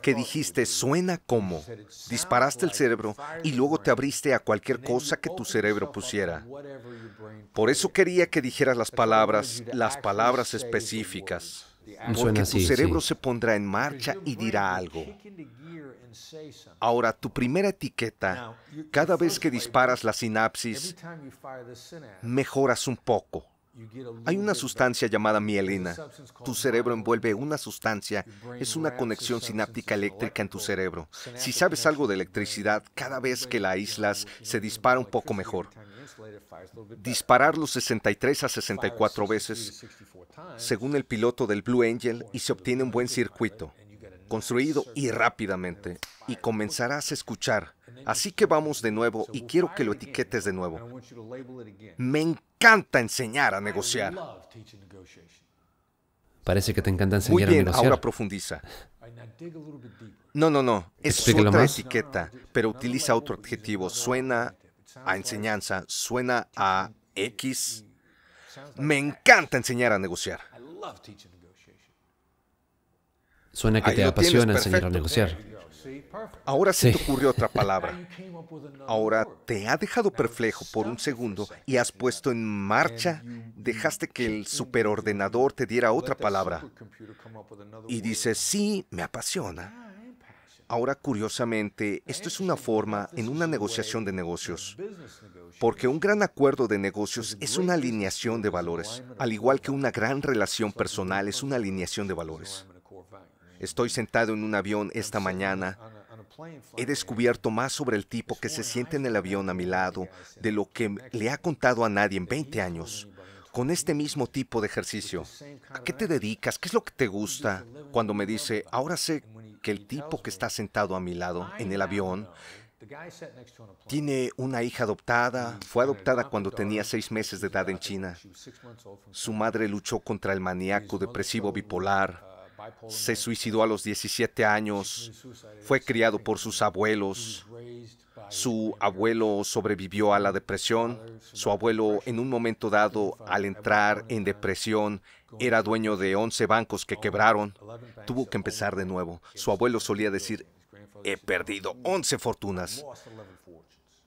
Que dijiste, suena como. Disparaste el cerebro y luego te abriste a cualquier cosa que tu cerebro pusiera. Por eso quería que dijeras las palabras, las palabras específicas. Ah, porque tu cerebro se pondrá en marcha y dirá algo. Ahora, tu primera etiqueta, cada vez que disparas la sinapsis, mejoras un poco. Hay una sustancia llamada mielina. Tu cerebro envuelve una sustancia. Es una conexión sináptica eléctrica en tu cerebro. Si sabes algo de electricidad, cada vez que la aíslas, se dispara un poco mejor. Dispararlo 63 a 64 veces, según el piloto del Blue Angel, y se obtiene un buen circuito construido y rápidamente, y comenzarás a escuchar. Así que vamos de nuevo y quiero que lo etiquetes de nuevo. Me encanta enseñar a negociar. Parece que te encanta enseñar Muy bien, a negociar. Ahora profundiza. No, no, no. Es otra etiqueta, pero utiliza otro adjetivo. Suena a enseñanza, suena a X. Me encanta enseñar a negociar. Suena que te apasiona enseñar a negociar. Ahora se te ocurrió otra palabra. Ahora te ha dejado perplejo por un segundo y has puesto en marcha, dejaste que el superordenador te diera otra palabra. Y dices, sí, me apasiona. Ahora, curiosamente, esto es una forma en una negociación de negocios, porque un gran acuerdo de negocios es una alineación de valores, al igual que una gran relación personal es una alineación de valores. Estoy sentado en un avión esta mañana. He descubierto más sobre el tipo que se siente en el avión a mi lado de lo que le ha contado a nadie en 20 años. Con este mismo tipo de ejercicio, ¿a qué te dedicas? ¿Qué es lo que te gusta? Cuando me dice, ahora sé que el tipo que está sentado a mi lado en el avión tiene una hija adoptada, mm, fue adoptada cuando tenía seis meses de edad en China. Su madre luchó contra el maníaco depresivo bipolar. Se suicidó a los 17 años, fue criado por sus abuelos. Su abuelo sobrevivió a la depresión. Su abuelo, en un momento dado, al entrar en depresión, era dueño de 11 bancos que oh, quebraron. Tuvo que empezar de nuevo. Su abuelo solía decir, he perdido 11 fortunas.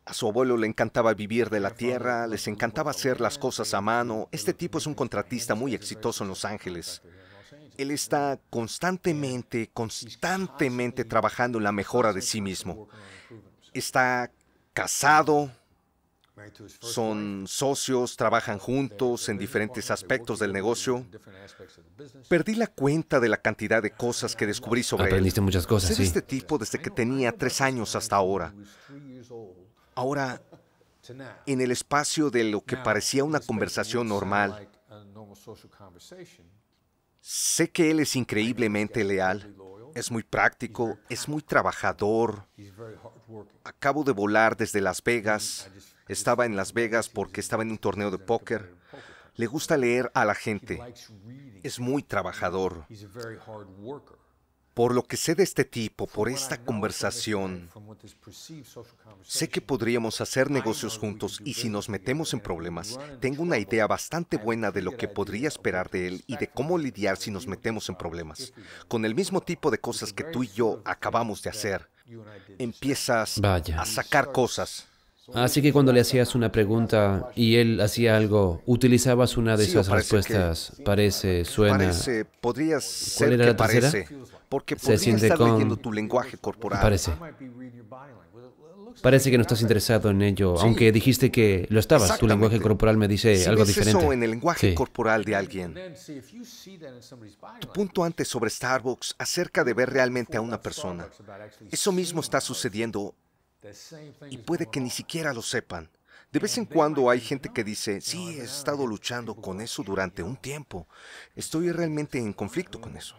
A su abuelo le encantaba vivir de la tierra, les encantaba hacer las cosas a mano. Este tipo es un contratista muy exitoso en Los Ángeles él está constantemente, constantemente trabajando en la mejora de sí mismo. Está casado, son socios, trabajan juntos en diferentes aspectos del negocio. Perdí la cuenta de la cantidad de cosas que descubrí sobre Aprendiste él. muchas cosas, sí. este tipo desde que tenía tres años hasta ahora. Ahora, en el espacio de lo que parecía una conversación normal, Sé que él es increíblemente leal, es muy práctico, es muy trabajador. Acabo de volar desde Las Vegas. Estaba en Las Vegas porque estaba en un torneo de póker. Le gusta leer a la gente. Es muy trabajador. Por lo que sé de este tipo, por esta conversación, sé que podríamos hacer negocios juntos y si nos metemos en problemas, tengo una idea bastante buena de lo que podría esperar de él y de cómo lidiar si nos metemos en problemas. Con el mismo tipo de cosas que tú y yo acabamos de hacer, empiezas a sacar cosas. Así que cuando le hacías una pregunta y él hacía algo, utilizabas una de esas respuestas. parece, suena. Parece, ser ¿Cuál era la tercera? porque Se siente estar con... tu lenguaje corporal. Parece. Parece que no estás interesado en ello, aunque dijiste que lo estabas. Tu lenguaje corporal me dice algo ves diferente. Eso en el lenguaje corporal de alguien. Tu punto antes sobre Starbucks acerca de ver realmente a una persona. Eso mismo está sucediendo y puede que ni siquiera lo sepan. De vez en cuando hay gente que dice, sí, he estado luchando con eso durante un tiempo, estoy realmente en conflicto con eso.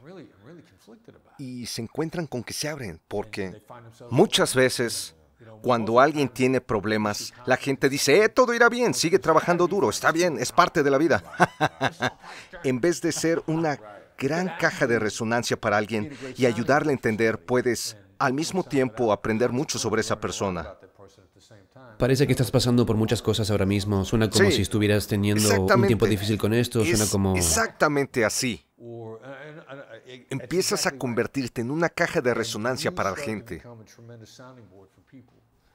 Y se encuentran con que se abren, porque muchas veces cuando alguien tiene problemas, la gente dice, eh, todo irá bien, sigue trabajando duro, está bien, es parte de la vida. en vez de ser una gran caja de resonancia para alguien y ayudarle a entender, puedes al mismo tiempo aprender mucho sobre esa persona. Parece que estás pasando por muchas cosas ahora mismo. Suena como si estuvieras teniendo un tiempo difícil con esto. Suena como... Exactamente así. Empiezas a convertirte en una caja de resonancia para la gente.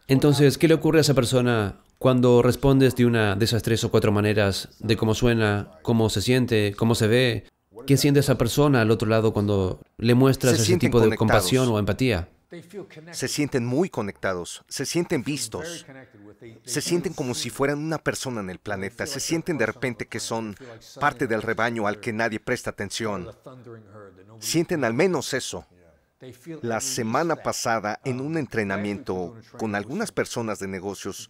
Entonces, ¿qué le ocurre a esa persona cuando respondes de una de esas tres o cuatro maneras de cómo suena, cómo se siente, cómo se ve? ¿Qué siente esa persona al otro lado cuando le muestras ese tipo de compasión o empatía? Se sienten muy conectados, se sienten vistos, se sienten como si fueran una persona en el planeta, se sienten de repente que son parte del rebaño al que nadie presta atención. Sienten al menos eso. La semana pasada, en un entrenamiento con algunas personas de negocios,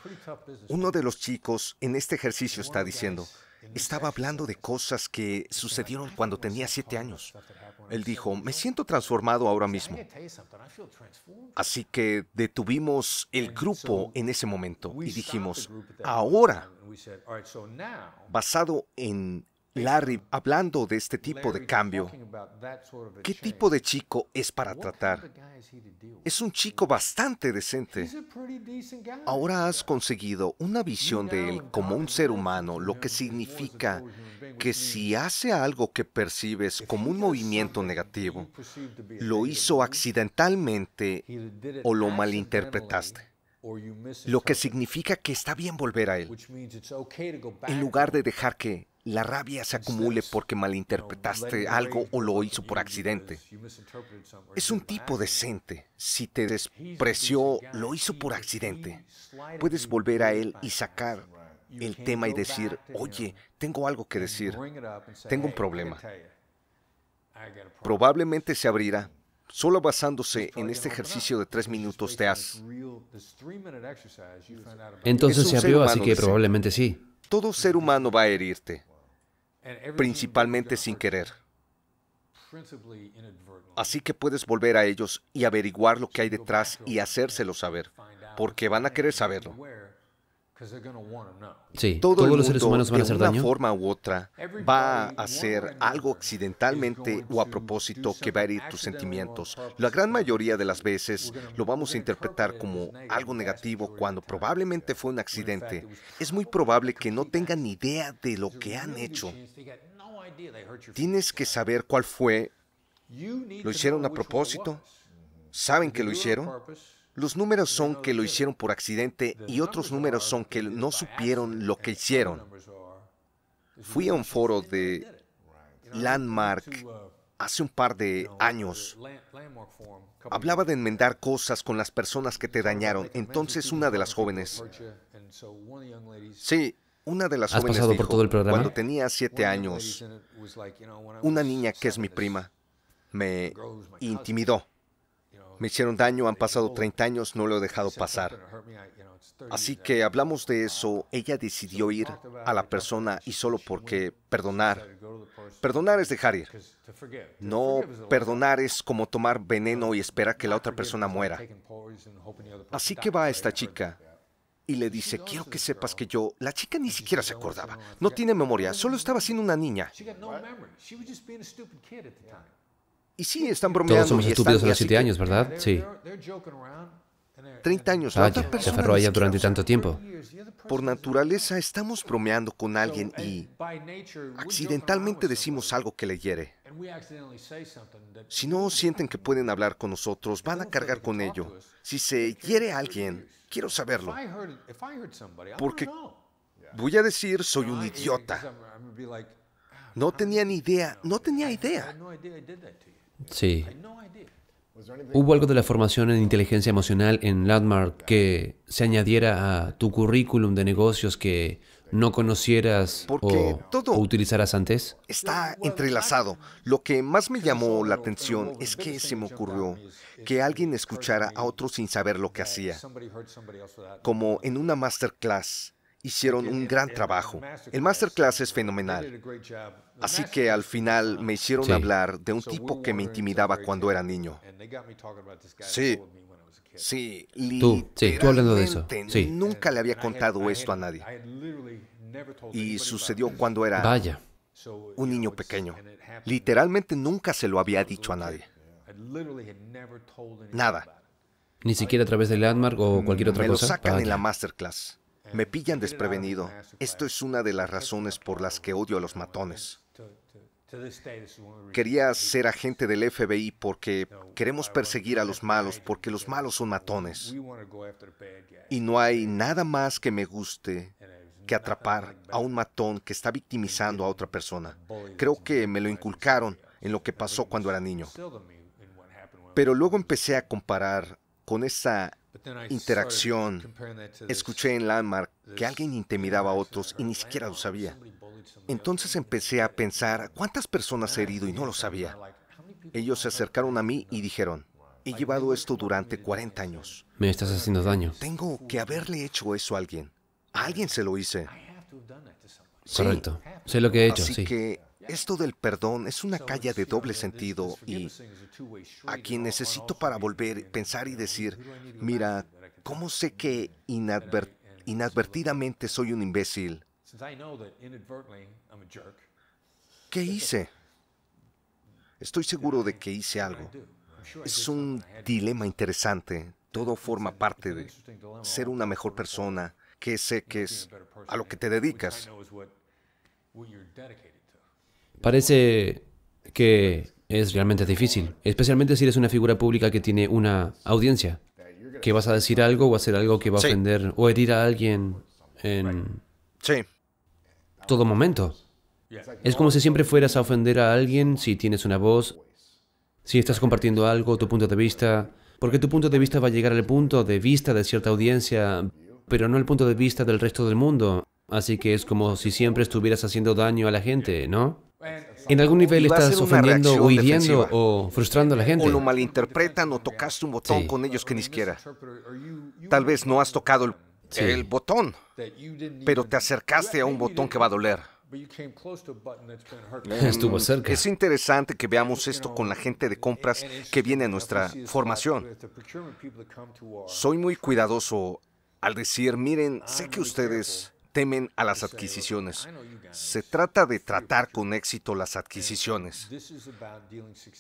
uno de los chicos en este ejercicio está diciendo, estaba hablando de cosas que sucedieron cuando tenía siete años. Él dijo, me siento transformado ahora mismo. Así que detuvimos el grupo en ese momento y dijimos, ahora, basado en Larry, hablando de este tipo de cambio, ¿qué tipo de chico es para tratar? Es un chico bastante decente. Ahora has conseguido una visión de él como un ser humano, lo que significa que si hace algo que percibes como un movimiento negativo, lo hizo accidentalmente o lo malinterpretaste lo que significa que está bien volver a él, en lugar de dejar que la rabia se acumule porque malinterpretaste algo o lo hizo por accidente. Es un tipo decente. Si te despreció, lo hizo por accidente. Puedes volver a él y sacar el tema y decir, oye, tengo algo que decir. Tengo un problema. Probablemente se abrirá. Solo basándose en este ejercicio de tres minutos te has... Entonces se abrió, así que probablemente sí. Todo ser humano va a herirte principalmente sin querer. Así que puedes volver a ellos y averiguar lo que hay detrás y hacérselo saber, porque van a querer saberlo. Sí, todos los seres humanos van a hacer daño. De una forma u otra va a hacer algo accidentalmente o a propósito que va a herir tus sentimientos. La gran mayoría de las veces lo vamos a interpretar como algo negativo cuando probablemente fue un accidente. Es muy probable que no tengan ni idea de lo que han hecho. Tienes que saber cuál fue. ¿Lo hicieron a propósito? ¿Saben que lo hicieron? Los números son que lo hicieron por accidente y otros números son que no supieron lo que hicieron. Fui a un foro de Landmark uh, hace un par de años. Hablaba de enmendar cosas con las personas que te dañaron. Entonces una de las jóvenes... Sí, una de las por todo el cuando tenía siete años, una niña que es mi prima me intimidó. Me hicieron daño, han pasado 30 años, no lo he dejado pasar. Así que hablamos de eso, ella decidió ir a la persona y solo porque perdonar. Perdonar es dejar ir. No perdonar es como tomar veneno y esperar que la otra persona muera. Así que va esta chica y le dice, quiero que sepas que yo, la chica ni siquiera se acordaba, no tiene memoria, solo estaba siendo una niña. Y sí, están bromeando. Todos somos estúpidos a los siete años, ¿verdad? Sí. 30 años. Ah, se aferró a ella durante tanto tiempo. Por naturaleza estamos bromeando con alguien y accidentalmente decimos algo que le hiere. Si no sienten que pueden hablar con nosotros, van a cargar con ello. Si se hiere a alguien, quiero saberlo. Porque voy a decir, soy un idiota. No ah, tenía ni idea, no tenía idea. Sí. ¿Hubo algo de la formación en inteligencia emocional en Landmark que se añadiera a tu currículum de negocios que no conocieras o utilizaras antes? Está entrelazado. Lo que más me llamó la atención es que se me ocurrió que alguien escuchara a otro sin saber lo que hacía, como en una masterclass hicieron un gran trabajo. El masterclass es fenomenal. Así que al final uh, me hicieron hablar de un tipo que me intimidaba cuando era niño. Sí. Sí, tú, sí, tú hablando de eso. Nunca le había contado esto a nadie. Y sucedió cuando era Vaya. un niño pequeño. Literalmente nunca se lo había dicho a nadie. Nada. Ni siquiera a través de landmark o cualquier otra cosa. lo sacan en la masterclass. Me pillan desprevenido. Esto es una de las razones por las que odio a los matones. Quería ser agente del FBI porque queremos perseguir a los malos, porque los malos son matones. Y no hay nada más que me guste que atrapar a un matón que está victimizando a otra persona. Creo que me lo inculcaron en lo que pasó cuando era niño. Pero luego empecé a comparar con esa interacción. Escuché en Landmark que alguien intimidaba a otros y ni siquiera lo sabía. Entonces empecé a pensar, ¿cuántas personas he herido y no lo sabía? Ellos se acercaron a mí y dijeron, he llevado esto durante 40 años. Me estás haciendo daño. Tengo que haberle hecho eso a alguien. A alguien se lo hice. Correcto. Sé lo que he hecho, Así sí. que esto del perdón es una calle de doble sentido y a quien necesito para volver, pensar y uh, decir, mira, ¿cómo sé que uh, inadvertidamente soy un imbécil? ¿Qué hice? Estoy seguro de que hice algo. Es un dilema interesante. Todo forma parte de ser una mejor persona, que sé que es a lo que te dedicas. Parece que es realmente difícil, especialmente si eres una figura pública que tiene una audiencia, que vas a decir algo o hacer algo que va a ofender o herir a alguien en todo momento. Es como si siempre fueras a ofender a alguien si tienes una voz, si estás compartiendo algo, tu punto de vista, porque tu punto de vista va a llegar al punto de vista de cierta audiencia, pero no al punto de vista del resto del mundo. Así que es como si siempre estuvieras haciendo daño a la gente, ¿no? En algún nivel estás ofendiendo o hiriendo o frustrando a la gente. O lo malinterpretan o tocaste un botón con ellos que ni siquiera. Tal vez no has tocado el, el botón, pero te acercaste a un botón que va a doler. Estuvo cerca. Es interesante que veamos esto con la gente de compras que viene a nuestra formación. Soy muy cuidadoso al decir, miren, sé que ustedes temen a las adquisiciones. Se trata de tratar con éxito las adquisiciones.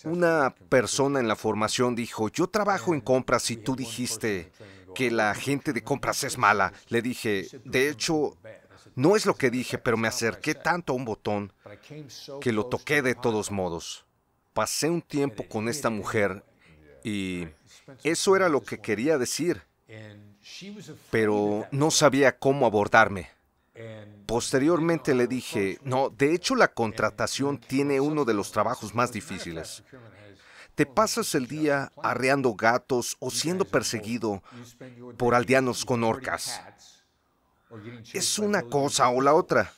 Una persona en la formación dijo, yo trabajo en compras y tú dijiste que la gente de compras es mala. Le dije, de hecho, no es lo que dije, pero me acerqué tanto a un botón que lo toqué de todos modos. Pasé un tiempo con esta mujer y eso era lo que quería decir, pero no sabía cómo abordarme. Posteriormente le dije, no, de hecho la contratación tiene uno de los trabajos más difíciles. Te pasas el día arreando gatos o siendo perseguido por aldeanos con orcas. Es una cosa o la otra.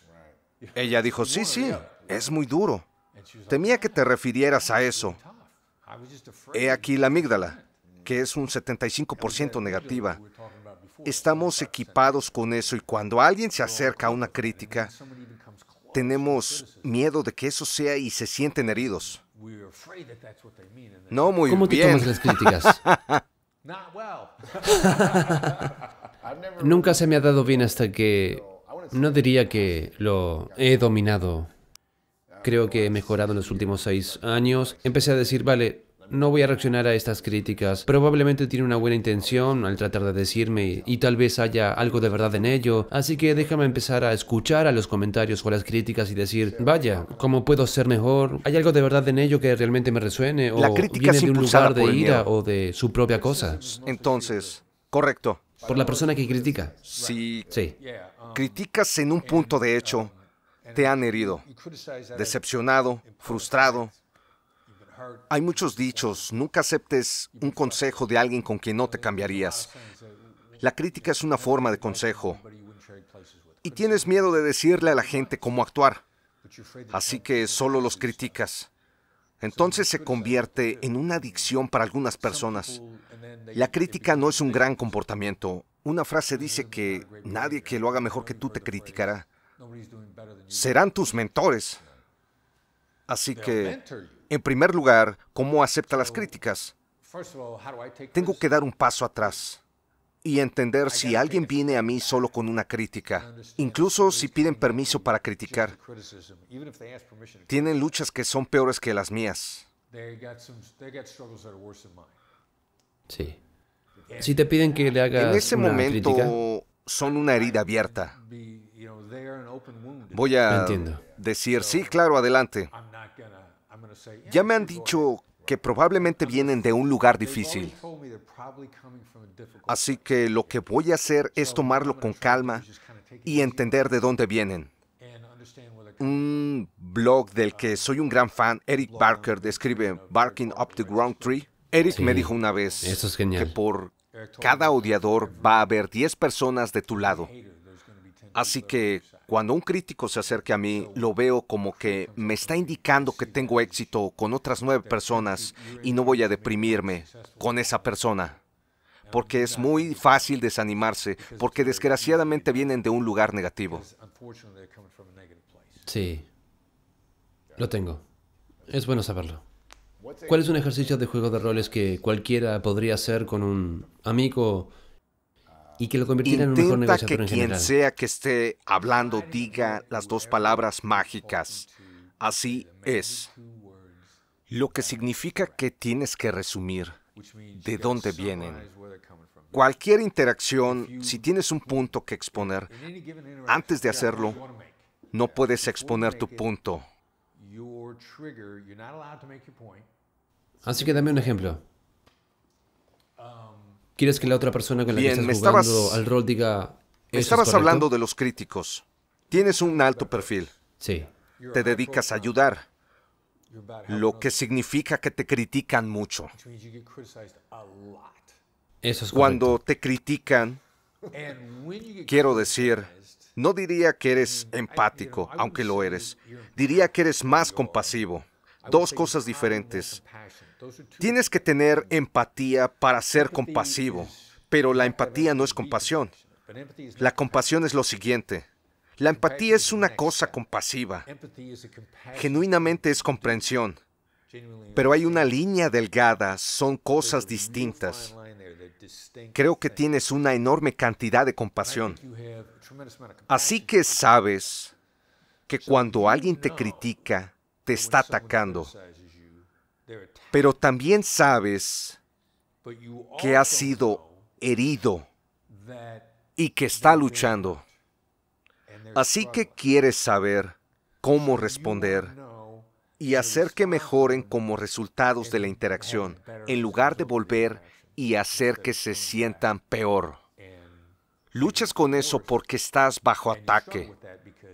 Ella dijo, sí, sí, es muy duro. Temía que te refirieras a eso. He aquí la amígdala, que es un 75% negativa estamos equipados con eso y cuando alguien se acerca a una crítica, tenemos miedo de que eso sea y se sienten heridos. No muy bien. ¿Cómo te tomas las críticas? Nunca se me ha dado bien hasta que... No diría que lo he dominado. Creo que he mejorado en los últimos seis años. Empecé a decir, vale, no voy a reaccionar a estas críticas. Probablemente tiene una buena intención al tratar de decirme y tal vez haya algo de verdad en ello, así que déjame empezar a escuchar a los comentarios o las críticas y decir, vaya, ¿cómo puedo ser mejor? ¿Hay algo de verdad en ello que realmente me resuene? ¿O La crítica viene de un lugar de ira o de su propia cosa? Entonces, correcto. Por la persona que critica. Sí. sí. criticas en un punto de hecho, te han herido, decepcionado, frustrado, hay muchos dichos, nunca aceptes un consejo de alguien con quien no te cambiarías. La crítica es una forma de consejo. Y tienes miedo de decirle a la gente cómo actuar. Así que solo los criticas. Entonces se convierte en una adicción para algunas personas. La crítica no es un gran comportamiento. Una frase dice que nadie que lo haga mejor que tú te criticará. Serán tus mentores. Así que en primer lugar, ¿cómo acepta las críticas? Tengo que dar un paso atrás y entender si alguien viene a mí solo con una crítica, incluso si piden permiso para criticar. Tienen luchas que son peores que las mías. Sí. Si te piden que le hagas en ese momento son una herida abierta. Voy a decir, sí, claro, adelante. Ya me han dicho que probablemente vienen de un lugar difícil. Así que lo que voy a hacer es tomarlo con calma y entender de dónde vienen. Un blog del que soy un gran fan, Eric Barker, describe Barking Up the Ground Tree. Eric me dijo una vez que por cada odiador va a haber 10 personas de tu lado. Así que cuando un crítico se acerca a mí, lo veo como que me está indicando que tengo éxito con otras nueve personas y no voy a deprimirme con esa persona. Porque es muy fácil desanimarse, porque desgraciadamente vienen de un lugar negativo. Sí, lo tengo. Es bueno saberlo. ¿Cuál es un ejercicio de juego de roles que cualquiera podría hacer con un amigo y que lo en un que quien sea que esté hablando diga las dos palabras mágicas. Así es. Lo que significa que tienes que resumir de dónde vienen. Cualquier interacción, si tienes un punto que exponer, antes de hacerlo, no puedes exponer tu punto. Así que dame un ejemplo quieres que la otra persona con la que estás jugando al rol diga. estabas hablando de los críticos. Tienes un alto perfil. Sí. Te dedicas a ayudar. Lo que significa que te critican mucho. Eso es Cuando te critican, quiero decir, no diría que eres empático, aunque lo eres. Diría que eres más compasivo. Dos cosas diferentes. Tienes que tener empatía para ser compasivo, pero la empatía no es compasión. La compasión es lo siguiente. La empatía es una cosa compasiva. Genuinamente es comprensión. Pero hay una línea delgada, son cosas distintas. Creo que tienes una enorme cantidad de compasión. Así que sabes que cuando alguien te critica, te está atacando pero también sabes que ha sido herido y que está luchando. Así que quieres saber cómo responder y hacer que mejoren como resultados de la interacción, en lugar de volver y hacer que se sientan peor. Luchas con eso porque estás bajo ataque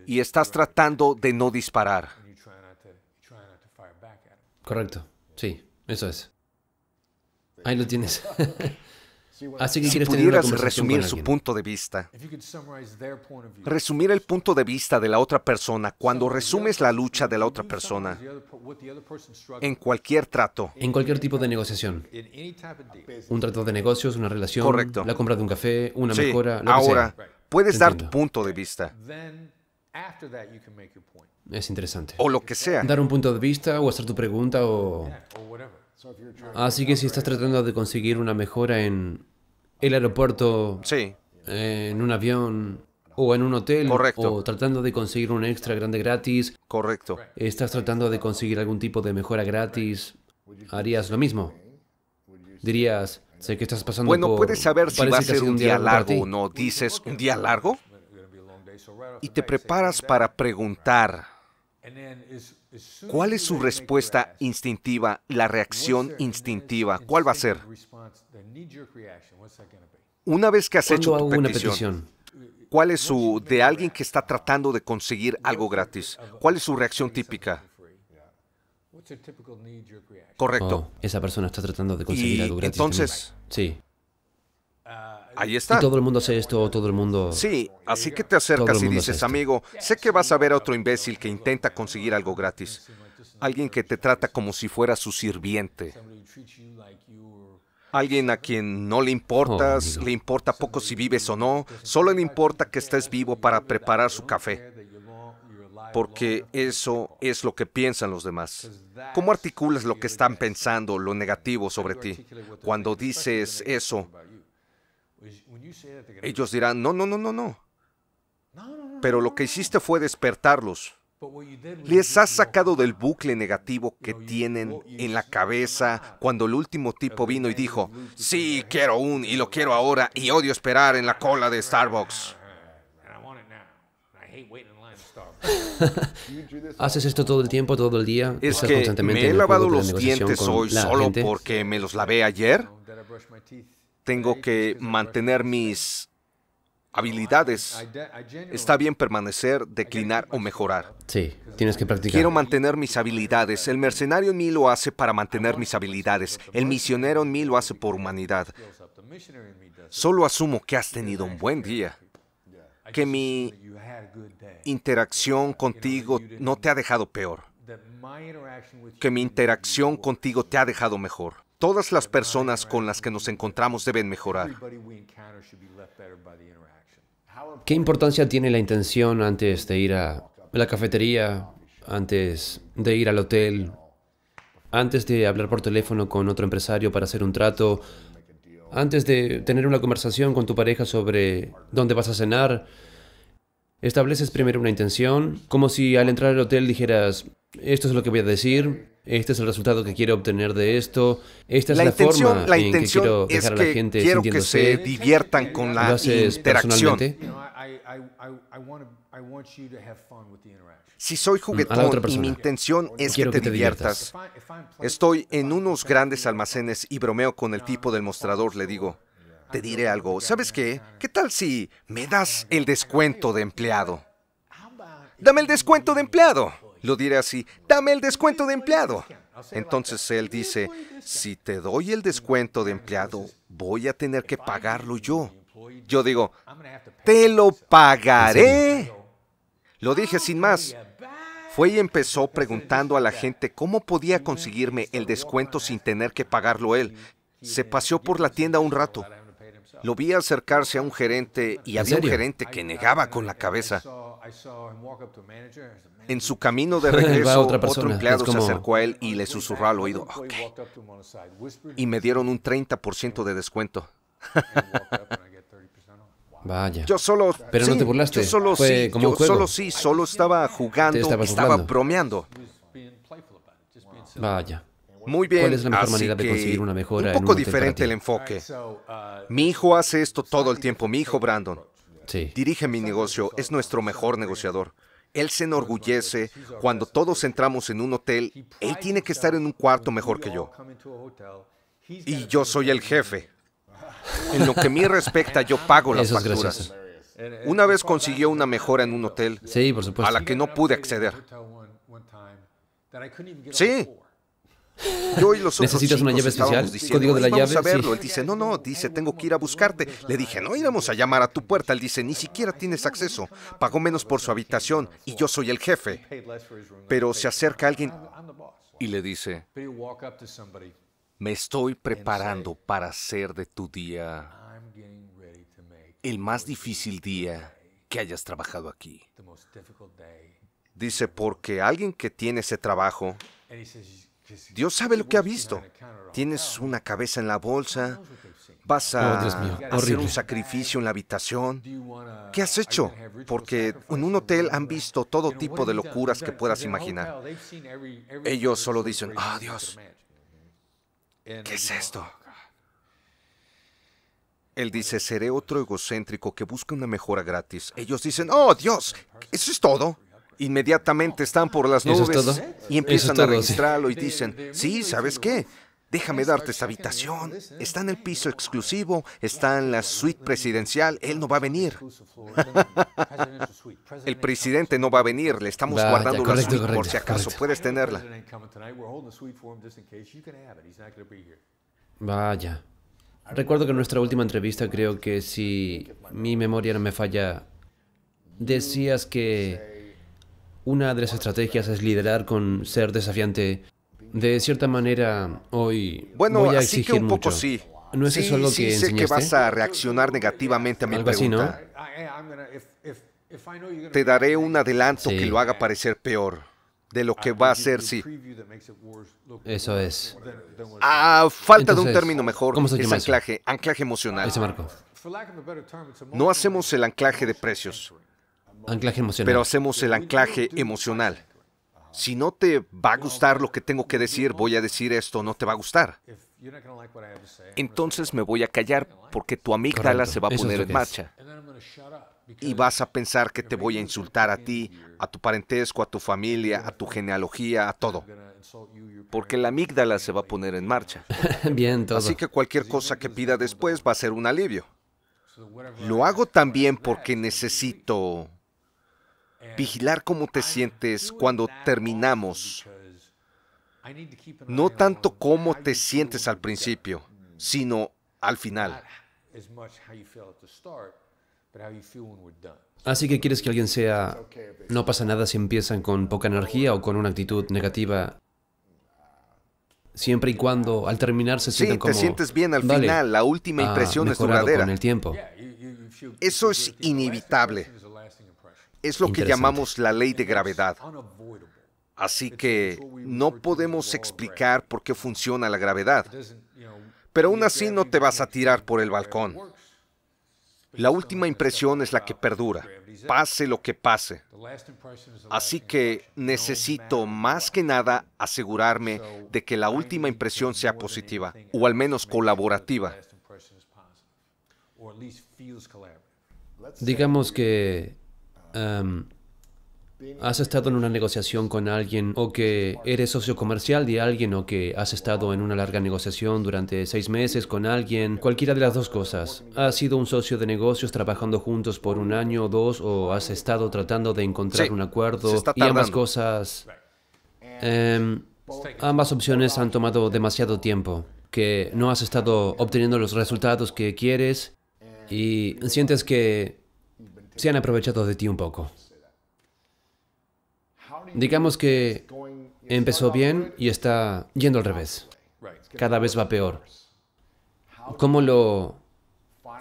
y estás tratando de no disparar. Em. Correcto. Sí, eso es. Ahí lo tienes. Así que ah, si pudieras resumir su punto de vista, resumir el punto de vista de la otra persona, cuando resumes la lucha de la otra persona, en cualquier trato. En cualquier tipo de negociación. Un trato de negocios, una relación, Correcto. la compra de un café, una mejora. ahora, puedes dar tu punto de vista. Es interesante. O lo que sea. Dar un punto de vista o hacer tu pregunta o... Así que si estás tratando de conseguir una mejora en el aeropuerto, sí. en un avión o en un hotel, Correcto. o tratando de conseguir un extra grande gratis, Correcto. estás tratando de conseguir algún tipo de mejora gratis, harías lo mismo. Dirías, sé que estás pasando bueno, por... Bueno, puedes saber si va a ser un día largo o no. Dices, ¿un día largo? Y te preparas para preguntar. ¿Cuál es su respuesta instintiva, la reacción instintiva? ¿Cuál va a ser? Una vez que has hecho una petición, ¿cuál es su de alguien que está tratando de conseguir algo gratis? ¿Cuál es su reacción típica? Correcto. Oh, esa persona está tratando de conseguir algo gratis. Entonces, sí. Uh, Ahí está. Y todo el mundo hace esto, todo el mundo. Sí, así que te acercas y dices, amigo, sé que vas a ver a otro imbécil que intenta conseguir algo gratis. Alguien que te trata como si fuera su sirviente. Alguien a quien no le importas, oh, le importa poco si vives o no, solo le importa que estés vivo para preparar su café. Porque eso es lo que piensan los demás. ¿Cómo articulas lo que están pensando, lo negativo sobre ti? Cuando dices eso, pues, Ellos dirán, no, no, no, no, no. Pero lo que hiciste fue despertarlos. Les has sacado del bucle negativo que tienen en la cabeza cuando el último tipo vino y dijo, sí, quiero un y lo quiero ahora y odio esperar en la cola de Starbucks. Haces esto todo el tiempo, todo el día. Es que me he lavado los dientes hoy solo porque me los lavé ayer tengo que mantener mis habilidades. Está bien permanecer, declinar o mejorar. Sí, tienes que practicar. Quiero mantener mis habilidades. El mercenario en mí lo hace para mantener mis habilidades. El misionero en mí lo hace por humanidad. Solo asumo que has tenido un buen día. Que mi interacción contigo no te ha dejado peor. Que mi interacción contigo te ha dejado mejor. Todas las personas con las que nos encontramos deben mejorar. ¿Qué importancia tiene la intención antes de ir a la cafetería, antes de ir al hotel, antes de hablar por teléfono con otro empresario para hacer un trato, antes de tener una conversación con tu pareja sobre dónde vas a cenar? Estableces primero una intención, como si al entrar al hotel dijeras, esto es lo que voy a decir, este es el resultado que quiero obtener de esto, esta es la, intención, forma en que quiero dejar a la gente quiero sintiéndose. que se diviertan con la interacción. Si soy mm, juguetón y mi intención es que te, diviertas, estoy en unos grandes almacenes y bromeo con el tipo del mostrador, le digo, te diré algo, ¿sabes qué? ¿Qué tal si me das el descuento de empleado? Dame el descuento de empleado. Lo diré así, dame el descuento de empleado. Entonces él dice, si te doy el descuento de empleado, voy a tener que pagarlo yo. Yo digo, te lo pagaré. Lo dije sin más. Fue y empezó preguntando a la gente cómo podía conseguirme el descuento sin tener que pagarlo él. Se paseó por la tienda un rato, lo vi acercarse a un gerente y había un gerente que negaba con la cabeza. En su camino de regreso, otro empleado se acercó a él y le susurró al oído, Y me dieron un 30% de descuento. Vaya. Yo solo. Pero no te burlaste. Yo solo solo sí, solo estaba jugando, estaba bromeando. Vaya. Muy bien. es mejor así manera Un poco diferente el enfoque. Uh, mi hijo hace esto todo el tiempo, mi hijo Brandon. Dirige mi negocio, es nuestro mejor negociador. Él se enorgullece. Cuando todos entramos en un hotel, él tiene que estar en un cuarto mejor que yo. Y yo soy el jefe. En lo que a mí respecta, yo pago las facturas. una vez consiguió una mejora en un hotel a la que no pude acceder. Sí, yo y los otros ¿Necesitas una llave especial? ¿Código de la llave? Sí. Él dice, no, no, dice, tengo que ir a buscarte. Le dije, no íbamos a llamar a tu puerta. Él dice, ni siquiera tienes acceso. Pagó menos por su habitación y yo soy el jefe. Pero se acerca alguien y le dice, me estoy preparando para hacer de tu día el más difícil día que hayas trabajado aquí. Dice, porque alguien que tiene ese trabajo Dios sabe lo que ha visto. Tienes una cabeza en la bolsa, vas a oh, hacer un sacrificio en la habitación. ¿Qué has hecho? Porque en un hotel han visto todo tipo de locuras que puedas imaginar. Ellos solo dicen, ah, oh, Dios, ¿qué es esto? Él dice, seré otro egocéntrico que busca una mejora gratis. Ellos dicen, oh, Dios, eso es todo. Inmediatamente están por las nubes y empiezan a registrarlo y dicen, sí, ¿sabes qué? Déjame darte esta habitación. Está en el piso exclusivo, está en la suite presidencial. Él no va a venir. el presidente no va a venir. Le estamos guardando la suite por si acaso puedes tenerla. Vaya. Recuerdo que en nuestra última entrevista, creo que si mi memoria no me falla, decías que una de las estrategias es liderar con ser desafiante. De cierta manera, hoy bueno, voy a así que un poco sí. ¿No es eso lo sí, que sé que vas a reaccionar negativamente a mi Algo pregunta. Te daré un adelanto que lo haga parecer peor de lo que va a ser sí. Eso es. A falta de un término mejor, ¿cómo anclaje, anclaje emocional. No hacemos el anclaje de precios. Anclaje emocional. Pero hacemos el anclaje emocional. Si no te va a gustar lo que tengo que decir, voy a decir esto, no te va a gustar. Entonces me voy a callar porque tu amígdala se va a poner en marcha. Y vas a pensar que te voy a insultar a ti, a tu parentesco, a tu familia, a tu genealogía, a todo. Porque la amígdala se va a poner en marcha. Bien, todo. Así que cualquier cosa que pida después va a ser un alivio. Lo hago también porque necesito vigilar cómo te sientes cuando terminamos. No tanto cómo te sientes al principio, mm. sino al final. Así que quieres que alguien sea, no pasa nada si empiezan con poca energía o con una actitud negativa, siempre y cuando al terminar se sientan como... te sientes bien al final, la última impresión es duradera. con el tiempo. Eso es inevitable. Es lo que llamamos la ley de gravedad. Así que no podemos explicar por qué funciona la gravedad. Pero aún así no te vas a tirar por el balcón. La última impresión es la que perdura, pase lo que pase. Así que necesito más que nada asegurarme de que la última impresión sea positiva, o al menos colaborativa. Digamos que Em, has estado en una negociación con alguien o que eres socio comercial de alguien o que has estado en una larga negociación durante seis meses con alguien, cualquiera de las dos cosas. Has sido un socio de negocios trabajando juntos por un año o dos o has estado tratando de encontrar un acuerdo y ambas cosas... Em, ambas opciones han tomado demasiado tiempo, que no has estado obteniendo los resultados que quieres y sientes que se han aprovechado de ti un poco. Digamos que empezó bien y está yendo al revés. Cada vez va peor. ¿Cómo lo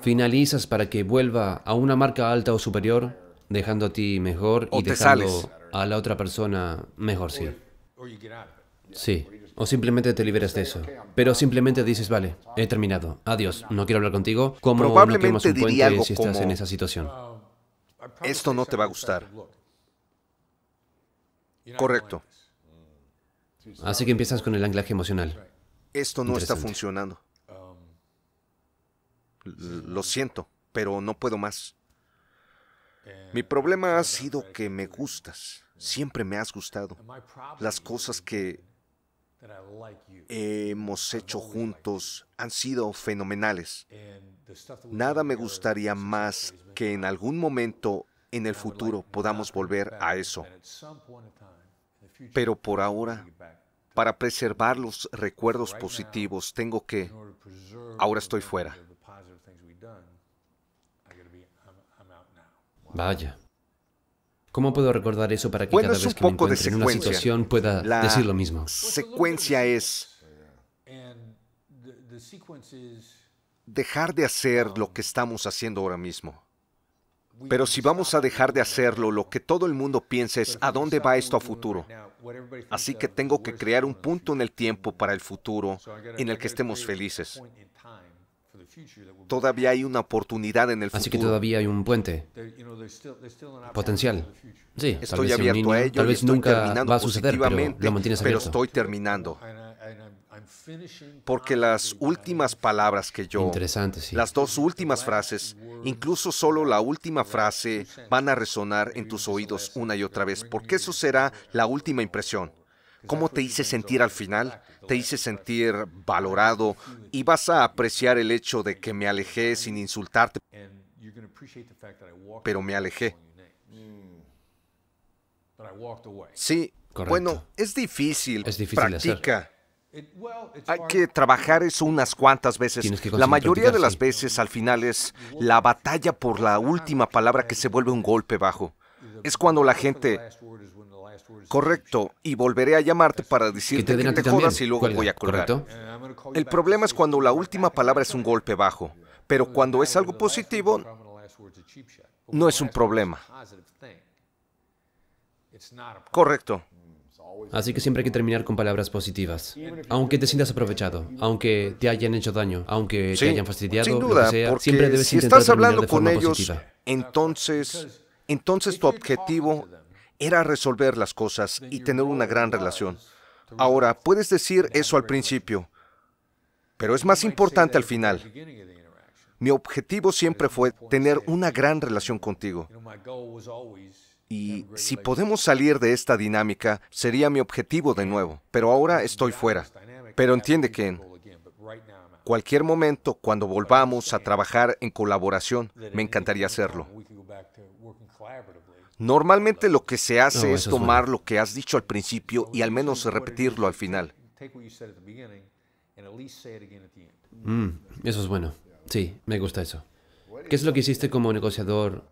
finalizas para que vuelva a una marca alta o superior, dejando a ti mejor y dejando a la otra persona mejor, sí? Sí. O simplemente te liberas de eso. Pero simplemente dices, vale, he terminado. Adiós, no quiero hablar contigo. ¿Cómo lo no te un si estás en esa situación? esto no te va a gustar. Correcto. Así que empiezas con el anclaje emocional. Esto no está funcionando. Lo siento, pero no puedo más. Mi problema ha sido que me gustas. Siempre me has gustado. Las cosas que hemos hecho juntos han sido fenomenales. Nada me gustaría más que en algún momento en el futuro podamos volver a eso. Pero por ahora, para preservar los recuerdos positivos, tengo que... Ahora estoy fuera. Vaya. ¿Cómo puedo recordar eso para que cada vez que me encuentre en una situación pueda decir lo mismo? secuencia es dejar de hacer lo que estamos haciendo ahora mismo. Pero si vamos a dejar de hacerlo, lo que todo el mundo piensa es a dónde va esto a futuro. Así que tengo que crear un punto en el tiempo para el futuro en el que estemos felices. Todavía hay una oportunidad en el futuro. Así que todavía hay un puente potencial. Sí, estoy tal abierto a ello. Tal vez nunca va a suceder, pero estoy terminando. Porque las últimas palabras que yo, sí. las dos últimas frases, incluso solo la última frase, van a resonar en tus oídos una y otra vez, porque eso será la última impresión. ¿Cómo te hice sentir al final? Te hice sentir valorado y vas a apreciar el hecho de que me alejé sin insultarte, pero me alejé. Sí, bueno, es difícil. Es difícil Hay que trabajar eso unas cuantas veces. La mayoría de las veces al final es la batalla por la última palabra que se vuelve un golpe bajo. Es cuando la gente Correcto, y volveré a llamarte para decirte que te, que y luego voy a colgar. ¿Correcto? El problema es cuando la última palabra es un golpe bajo, pero cuando es algo positivo, no es un problema. Correcto. Así que siempre hay que terminar con palabras positivas. Aunque te sientas aprovechado, aunque te hayan hecho daño, aunque te hayan fastidiado, sin duda, sea, siempre debes si estás hablando con ellos, entonces, entonces tu objetivo era resolver las cosas y tener una gran relación. Ahora, puedes decir eso al principio, pero es más importante al final. Mi objetivo siempre fue tener una gran relación contigo. Y si podemos salir de esta dinámica, sería mi objetivo de nuevo. Pero ahora estoy fuera. Pero entiende que en cualquier momento, cuando volvamos a trabajar en colaboración, me encantaría hacerlo. Normalmente lo que se hace es tomar lo que has dicho al principio y al menos repetirlo al final. Mm, eso es bueno. Sí, me gusta eso. ¿Qué es lo que hiciste como negociador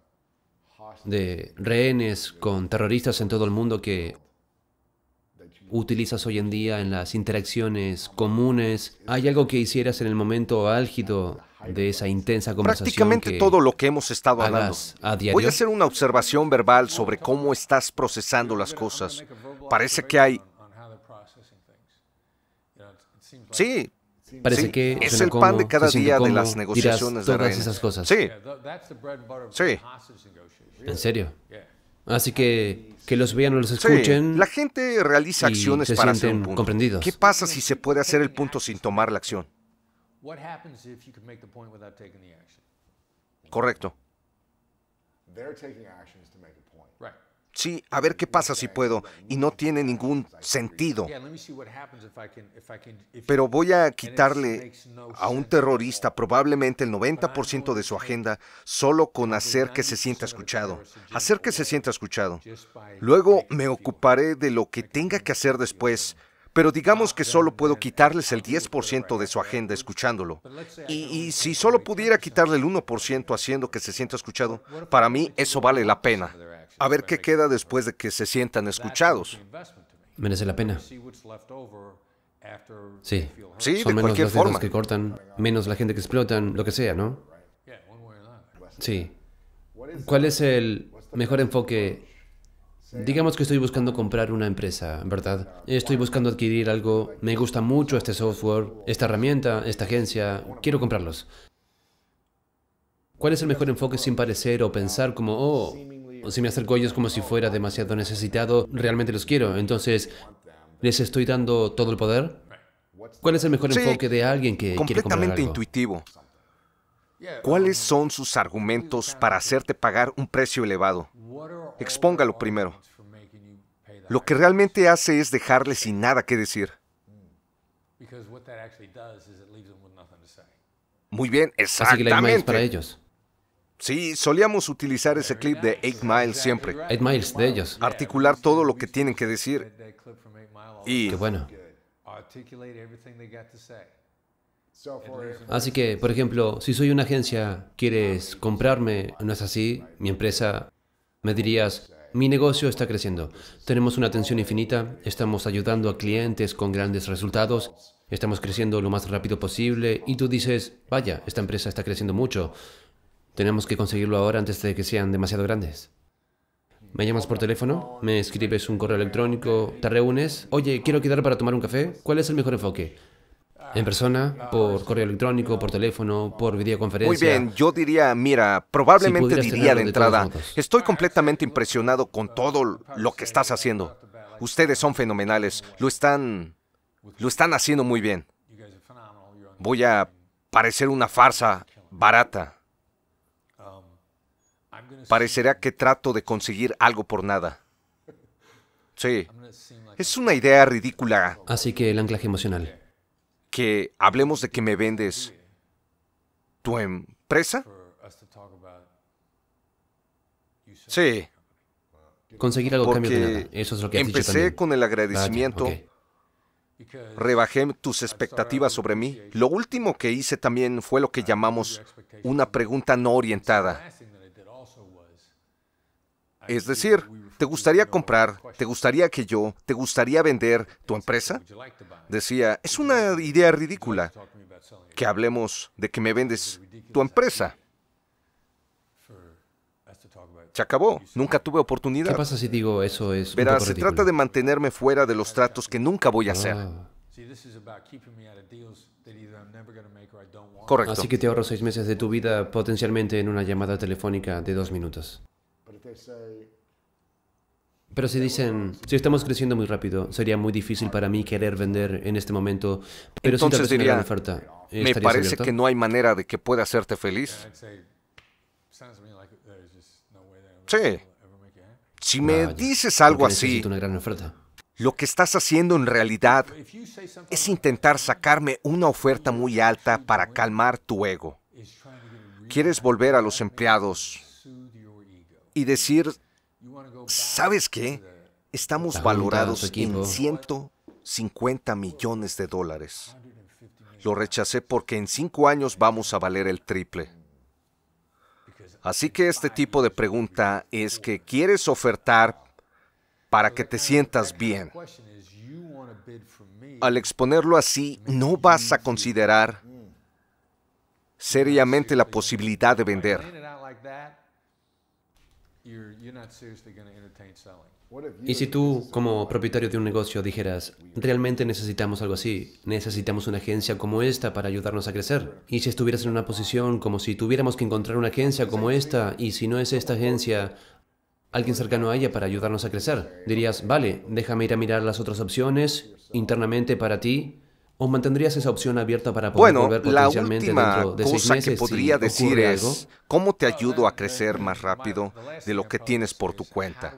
de rehenes con terroristas en todo el mundo que utilizas hoy en día en las interacciones comunes? ¿Hay algo que hicieras en el momento álgido de esa intensa conversación? Prácticamente todo lo que hemos estado hablando. Voy a hacer una observación verbal sobre cómo estás procesando las cosas. Parece que hay... Sí, Parece que es el pan de cada día de las negociaciones de todas esas cosas. Sí. Sí. ¿En serio? Así que que los vean o los escuchen. la gente realiza acciones se para hacer Comprendidos. ¿Qué pasa si se puede hacer el punto sin tomar la acción? Correcto. Sí, a ver qué pasa si puedo. Y no tiene ningún sentido. Pero voy a quitarle a un terrorista probablemente el 90% de su agenda solo con hacer que se sienta escuchado. Hacer que se sienta escuchado. Luego me ocuparé de lo que tenga que hacer después pero digamos que solo puedo quitarles el 10% de su agenda escuchándolo. Y, si solo pudiera quitarle el 1% haciendo que se sienta escuchado, para mí eso vale la pena. A ver qué queda después de que se sientan escuchados. Merece la pena. Sí. Sí, de cualquier forma. que cortan, menos la gente que explotan, lo que sea, ¿no? Sí. ¿Cuál es el mejor enfoque Digamos que estoy buscando comprar una empresa, ¿verdad? Estoy buscando adquirir algo. Me gusta mucho este software, esta herramienta, esta agencia. Quiero comprarlos. ¿Cuál es el mejor enfoque sin parecer o pensar como, oh, si me acerco a ellos como si fuera demasiado necesitado, realmente los quiero? Entonces, ¿les estoy dando todo el poder? ¿Cuál es el mejor enfoque de alguien que quiere comprar algo? Completamente intuitivo. ¿Cuáles son sus argumentos para hacerte pagar un precio elevado? Expóngalo primero. Lo que realmente hace es dejarle sin nada que decir. Muy bien, exactamente. Así que es para ellos. Sí, solíamos utilizar ese clip de 8 Miles siempre. 8 Miles de ellos. Articular todo lo que tienen que decir. Y... Qué bueno. Así que, por ejemplo, si soy una agencia, quieres comprarme, no es así, mi empresa, me dirías, mi negocio está creciendo, tenemos una atención infinita, estamos ayudando a clientes con grandes resultados, estamos creciendo lo más rápido posible y tú dices, vaya, esta empresa está creciendo mucho, tenemos que conseguirlo ahora antes de que sean demasiado grandes. Me llamas por teléfono, me escribes un correo electrónico, te reúnes, oye, quiero quedar para tomar un café, ¿cuál es el mejor enfoque? en persona, por correo electrónico, por teléfono, por videoconferencia. Muy bien, yo diría, mira, probablemente diría de entrada, estoy completamente impresionado con todo lo que estás haciendo. Ustedes son fenomenales, lo están, lo están haciendo muy bien. Voy a parecer una farsa barata. Parecerá que trato de conseguir algo por nada. Sí. Es una idea ridícula. Así que el anclaje emocional que hablemos de que me vendes tu empresa? Sí. Conseguir algo cambio de nada. Eso Empecé con el agradecimiento. Rebajé tus expectativas sobre mí. Lo último que hice también fue lo que llamamos una pregunta no orientada. Es decir, ¿Te gustaría comprar? ¿Te gustaría que yo? ¿Te gustaría vender tu empresa? Decía, es una idea ridícula que hablemos de que me vendes tu empresa. Se acabó. Nunca tuve oportunidad. ¿Qué pasa si digo eso es... Verás, se trata de mantenerme fuera de los tratos que nunca voy a hacer. Ah. Correcto. Así que te ahorro seis meses de tu vida potencialmente en una llamada telefónica de dos minutos. Pero si dicen, si estamos creciendo muy rápido, sería muy difícil para mí querer vender en este momento. Pero Entonces diría, oferta, me parece que no hay manera de que pueda hacerte feliz. Sí. Eh? Si me dices algo así, lo que estás haciendo en realidad es intentar sacarme una oferta muy alta para calmar tu ego. Quieres volver a los empleados y decir ¿Sabes qué? Estamos valorados en 150 millones de dólares. Lo rechacé porque en cinco años vamos a valer el triple. Así que este tipo de pregunta es que quieres ofertar para que te sientas bien. Al exponerlo así, no vas a considerar seriamente la posibilidad de vender. Y si tú, como propietario de un negocio, dijeras, realmente necesitamos algo así, necesitamos una agencia como esta para ayudarnos a crecer, y si estuvieras en una posición como si tuviéramos que encontrar una agencia como esta, y si no es esta agencia, alguien cercano a ella para ayudarnos a crecer, dirías, vale, déjame ir a mirar las otras opciones internamente para ti, ¿O mantendrías esa opción abierta para poder bueno, la cosa que podría decir es cómo te ayudo a crecer más rápido de lo que tienes por tu cuenta.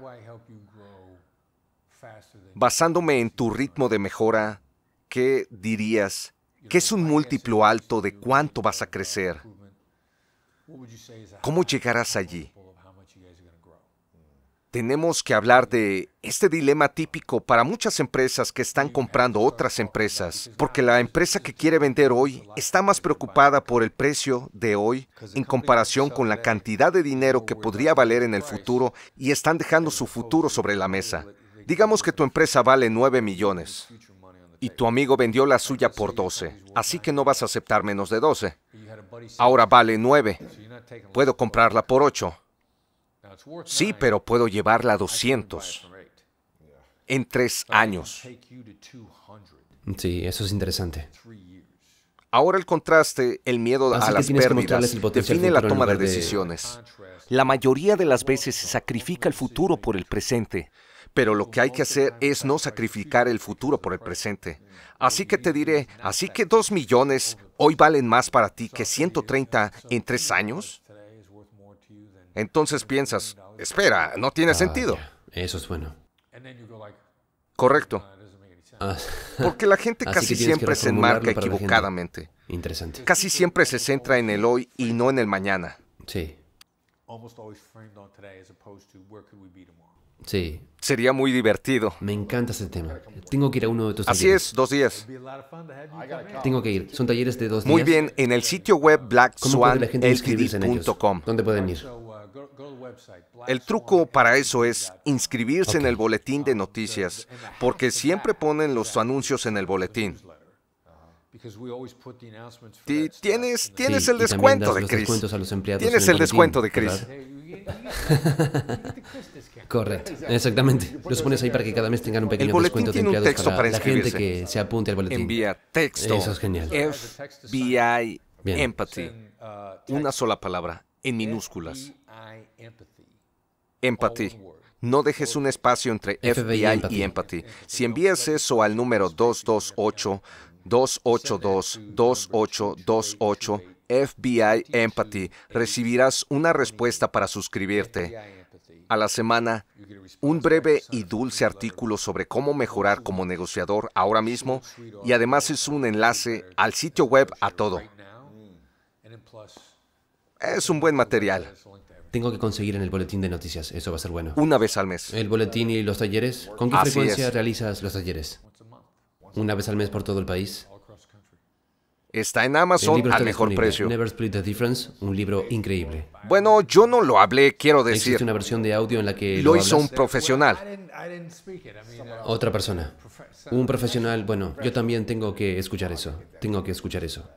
Basándome en tu ritmo de mejora, ¿qué dirías ¿Qué es un múltiplo alto de cuánto vas a crecer? ¿Cómo llegarás allí? tenemos que hablar de este dilema típico para muchas empresas que están comprando otras empresas, porque la empresa que quiere vender hoy está más preocupada por el precio de hoy en comparación con la cantidad de dinero que podría valer en el futuro y están dejando su futuro sobre la mesa. Digamos que tu empresa vale 9 millones y tu amigo vendió la suya por 12, así que no vas a aceptar menos de 12. Ahora vale 9. Puedo comprarla por 8 Sí, pero puedo llevarla a 200 en tres años. Sí, eso es interesante. Ahora el contraste, el miedo a las pérdidas, define la toma de decisiones. La mayoría de las veces se sacrifica el futuro por el presente, pero lo que hay que hacer es no sacrificar el futuro por el presente. Así que te diré, ¿así que dos millones hoy valen más para ti que 130 en tres años? Entonces piensas, espera, no tiene ah, sentido. eso es bueno. Correcto. Ah. Porque la gente casi siempre se enmarca equivocadamente. Interesante. Casi siempre se centra en el hoy y no en el mañana. Sí. Sería muy divertido. Me encanta ese tema. Tengo que ir a uno de tus talleres. Así es, dos días. Tengo que ir. Son talleres de dos días. Muy bien, en el sitio web BlackSwanLTD.com ¿Dónde pueden ir? Uh, el truco para eso es inscribirse en el boletín de noticias, porque siempre ponen los anuncios en el boletín. Uh-huh. tienes tienes el descuento de Chris. Tienes el, descuento de Chris. Correcto, exactamente. Los pones ahí para que cada mes tengan un pequeño descuento de un texto para, la gente que se apunte al boletín. Envía texto. Eso es genial. FBI Empathy. Uh, Una sola palabra en minúsculas. Empathy. No dejes un espacio entre FBI y Empathy. Si envías eso al número 228 282 2828 FBI Empathy, recibirás una respuesta para suscribirte. A la semana, un breve y dulce artículo sobre cómo mejorar como negociador ahora mismo y además es un enlace al sitio web a todo. Es un buen material tengo que conseguir en el boletín de noticias. Eso va a ser bueno. Una vez al mes. ¿El boletín y los talleres? ¿Con qué frecuencia realizas los talleres? Una vez al mes por todo el país. Está en Amazon al mejor precio. Never the Difference, un libro increíble. Bueno, yo no lo hablé, quiero decir. Existe una versión de audio en la que lo, hizo un profesional. Otra persona. Un profesional, bueno, yo también tengo que escuchar eso. Tengo que escuchar eso.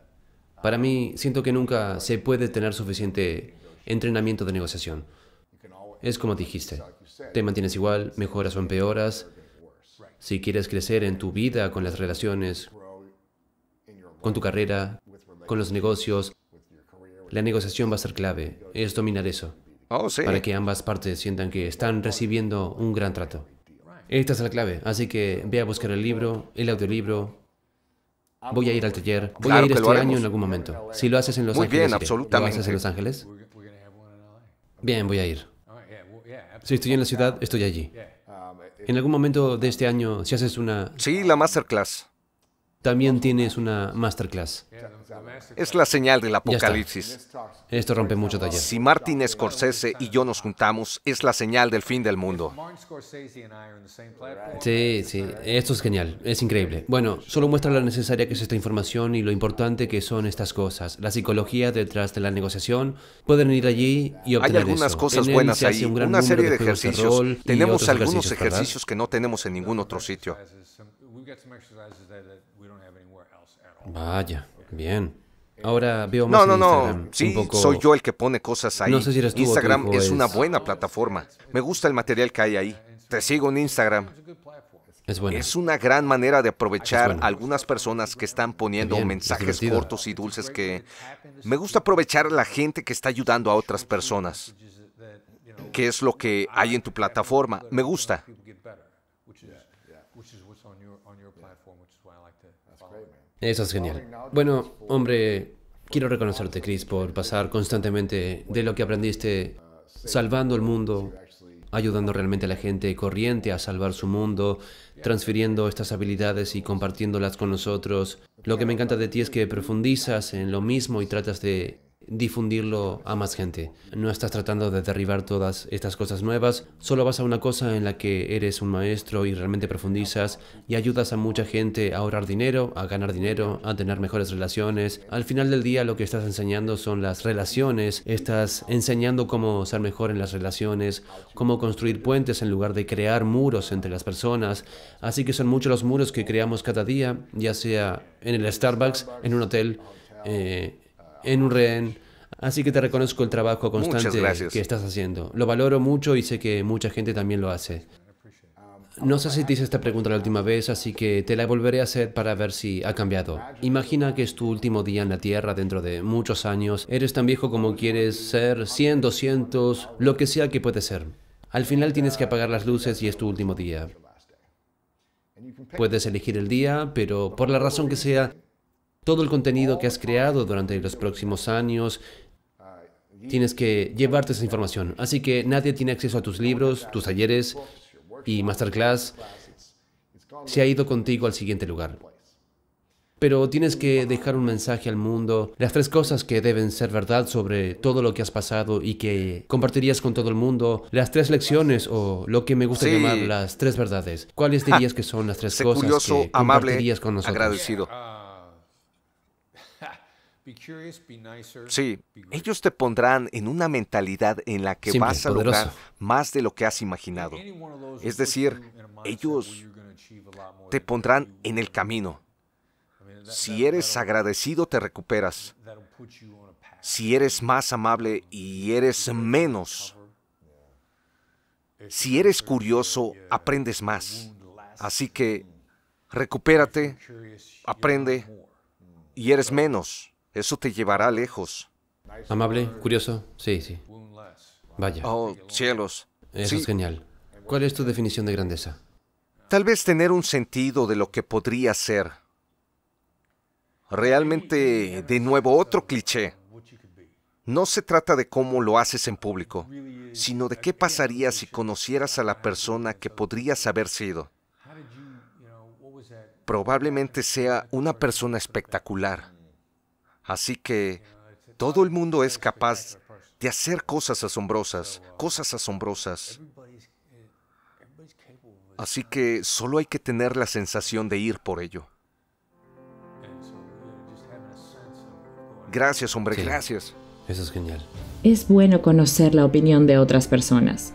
Para mí, siento que nunca se puede tener suficiente entrenamiento de negociación. Es como dijiste, te mantienes igual, mejoras o empeoras. Si quieres crecer en tu vida, con las relaciones, con tu carrera, con los negocios, la negociación va a ser clave, es dominar eso, oh, para que ambas partes sientan que están recibiendo un gran trato. Esta es la clave, así que ve a buscar el libro, el audiolibro, voy a ir al taller, voy a ir este año en algún momento. Si lo haces en Los Ángeles, bien, absolutamente. ¿lo haces en Los Ángeles? Bien, voy a ir. Oh, si estoy en la ciudad, estoy allí. Ah, en algún momento de este año, si haces una... Sí, la masterclass también tienes una masterclass. Es la señal del apocalipsis. Esto rompe mucho taller. Si Martin Scorsese y yo nos juntamos, es la señal del fin del mundo. Sí, sí, esto es genial, es increíble. Bueno, solo muestra lo necesaria que es esta información y lo importante que son estas cosas. La psicología detrás de la negociación, pueden ir allí y obtener Hay algunas cosas buenas ahí, un una serie de ejercicios. tenemos algunos ejercicios que no tenemos en ningún otro sitio. Vaya, bien. Ahora veo más. No, no, no. sí, soy yo el que pone cosas ahí. No sé si eres Instagram es, una buena plataforma. Me gusta el material que hay ahí. Te sigo en Instagram. Es, buena. es una gran manera de aprovechar algunas personas que están poniendo mensajes cortos y dulces que... Me gusta aprovechar a la gente que está ayudando a otras personas. ¿Qué es lo que hay en tu plataforma? Me gusta. Eso es genial. Bueno, hombre, quiero reconocerte, Chris, por pasar constantemente de lo que aprendiste salvando el mundo, ayudando realmente a la gente corriente a salvar su mundo, transfiriendo estas habilidades y compartiéndolas con nosotros. Lo que me encanta de ti es que profundizas en lo mismo y tratas de difundirlo a más gente. No estás tratando de derribar todas estas cosas nuevas, solo vas a una cosa en la que eres un maestro y realmente profundizas y ayudas a mucha gente a ahorrar dinero, a ganar dinero, a tener mejores relaciones. Al final del día lo que estás enseñando son las relaciones, estás enseñando cómo ser mejor en las relaciones, cómo construir puentes en lugar de crear muros entre las personas. Así que son muchos los muros que creamos cada día, ya sea en el Starbucks, en un hotel, eh, en un rehén. Así que te reconozco el trabajo constante que estás haciendo. Lo valoro mucho y sé que mucha gente también lo hace. No sé si te hice esta pregunta la última vez, así que te la volveré a hacer para ver si ha cambiado. Imagina que es tu último día en la Tierra dentro de muchos años. Eres tan viejo como quieres ser, 100, 200, lo que sea que puede ser. Al final tienes que apagar las luces y es tu último día. Puedes elegir el día, pero por la razón que sea, todo el contenido que has creado durante los próximos años. Tienes que llevarte esa información. Así que nadie tiene acceso a tus libros, tus talleres y masterclass. Se ha ido contigo al siguiente lugar. Pero tienes que dejar un mensaje al mundo, las tres cosas que deben ser verdad sobre todo lo que has pasado y que compartirías con todo el mundo, las tres lecciones o lo que me gusta llamar las tres verdades. ¿Cuáles dirías que son las tres cosas que compartirías con nosotros? Sí, ellos te pondrán en una mentalidad en la que vas a lograr más de lo que has imaginado. Es decir, ellos te pondrán en el camino. Si eres agradecido, te recuperas. Si eres más amable y eres menos. Si eres curioso, aprendes más. Así que recupérate, aprende y eres menos. Eso te llevará lejos. Amable, curioso, sí, sí. Vaya. Oh, cielos. Eso es genial. ¿Cuál es tu definición de grandeza? Tal vez tener un sentido de lo que podría ser. Realmente, de nuevo, otro cliché. No se trata de cómo lo haces en público, sino de qué pasaría si conocieras a la persona que podrías haber sido. Probablemente sea una persona espectacular Así que todo el mundo es capaz de hacer cosas asombrosas, cosas asombrosas. Así que solo hay que tener la sensación de ir por ello. Gracias, hombre, gracias. Eso es genial. Es bueno conocer la opinión de otras personas.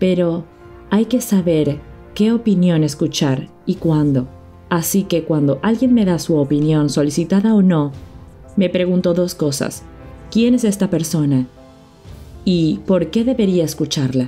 Pero hay que saber qué opinión escuchar y cuándo. Así que cuando alguien me da su opinión, solicitada o no, me pregunto dos cosas. ¿Quién es esta persona? ¿Y por qué debería escucharla?